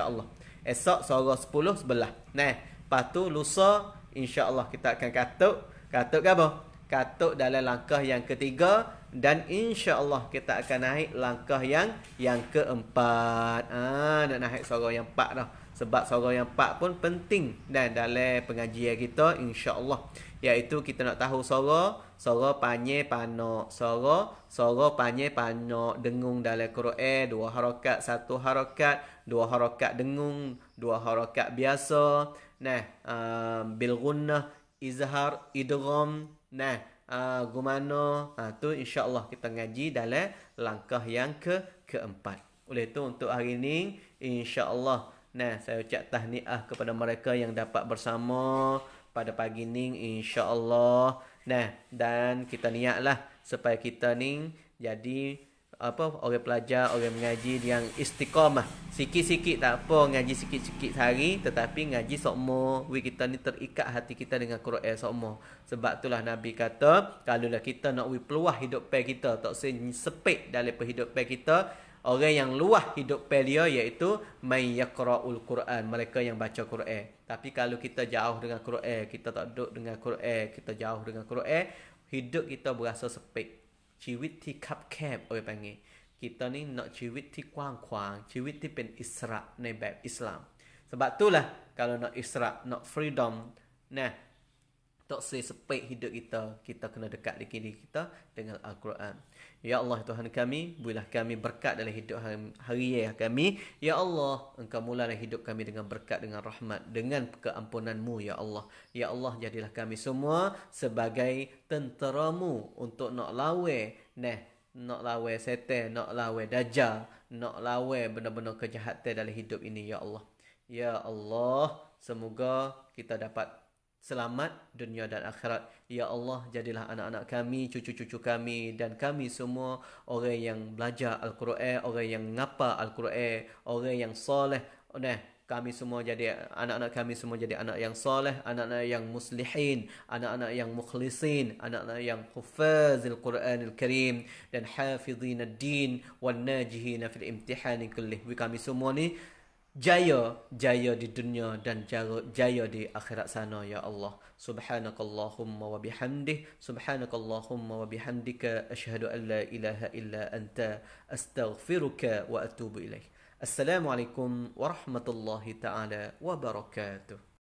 Allah Esok sorora 10, sebelah. Nah, patu tu insya Allah kita akan katuk. Katuk ke apa? Katuk dalam langkah yang ketiga dan insya Allah kita akan naik langkah yang yang keempat. Ah, nak naik suara yang empat dah. Sebab suara yang empat pun penting dan dalam pengajian kita insya Allah. Iaitu kita nak tahu suara, suara panye pano, suara, suara panye pano, dengung dalam Quran, dua harokat, satu harokat, dua harokat dengung, dua harokat biasa. Nah, uh, bil gunnah, izhar, idgham. Nah, uh, ah, gumano ha, ah, tu insyaallah kita ngaji dalam langkah yang ke keempat oleh itu untuk hari ini insyaallah nah saya ucap tahniah kepada mereka yang dapat bersama pada pagi ni insyaallah nah dan kita niatlah supaya kita ni jadi apa orang pelajar orang mengaji yang istiqamah sikit-sikit tak apa ngaji sikit-sikit sehari tetapi ngaji sokmo we kita ni terikat hati kita dengan Quran sokmo sebab itulah nabi kata kalaulah kita nak we peluah hidup pe kita tak sepek dalam hidup pe kita orang yang luah hidup pe dia iaitu mai yaqraul Quran mereka yang baca Quran tapi kalau kita jauh dengan Quran kita tak duduk dengan Quran kita jauh dengan Quran hidup kita berasa sepek ชีวิตที่คับแคบเอ่ยไปงี้กิตอนนี้เนาะชีวิตที่กว้างขวางชีวิตที่เป็นอิสระในแบบอิสลามสบั a ต i t ล l a h kalau nak Isra nak freedom n ่ h tak sesuai sepek hidup kita kita kena dekat di kiri kita dengan al-Quran ya Allah Tuhan kami builah kami berkat dalam hidup hari ya kami ya Allah engkau mulalah hidup kami dengan berkat dengan rahmat dengan keampunanMu ya Allah ya Allah jadilah kami semua sebagai tenteramu untuk nak lawe neh nak lawe sete, nak lawe dajjal nak lawe benda-benda kejahatan dalam hidup ini ya Allah ya Allah semoga kita dapat selamat dunia dan akhirat. Ya Allah, jadilah anak-anak kami, cucu-cucu kami dan kami semua orang yang belajar Al-Quran, orang yang ngapa Al-Quran, orang yang soleh. Nah, kami semua jadi anak-anak kami semua jadi anak yang soleh, anak-anak yang muslihin, anak-anak yang mukhlisin, anak-anak yang Qur'an Al Karim dan hafizin Al din wan najihin fil imtihani kullih. Kami semua ni jaya jaya di dunia dan jaya, jaya di akhirat sana ya Allah subhanakallahumma wa bihamdih subhanakallahumma wa bihamdika asyhadu an la ilaha illa anta astaghfiruka wa atubu ilaih. assalamualaikum warahmatullahi taala wabarakatuh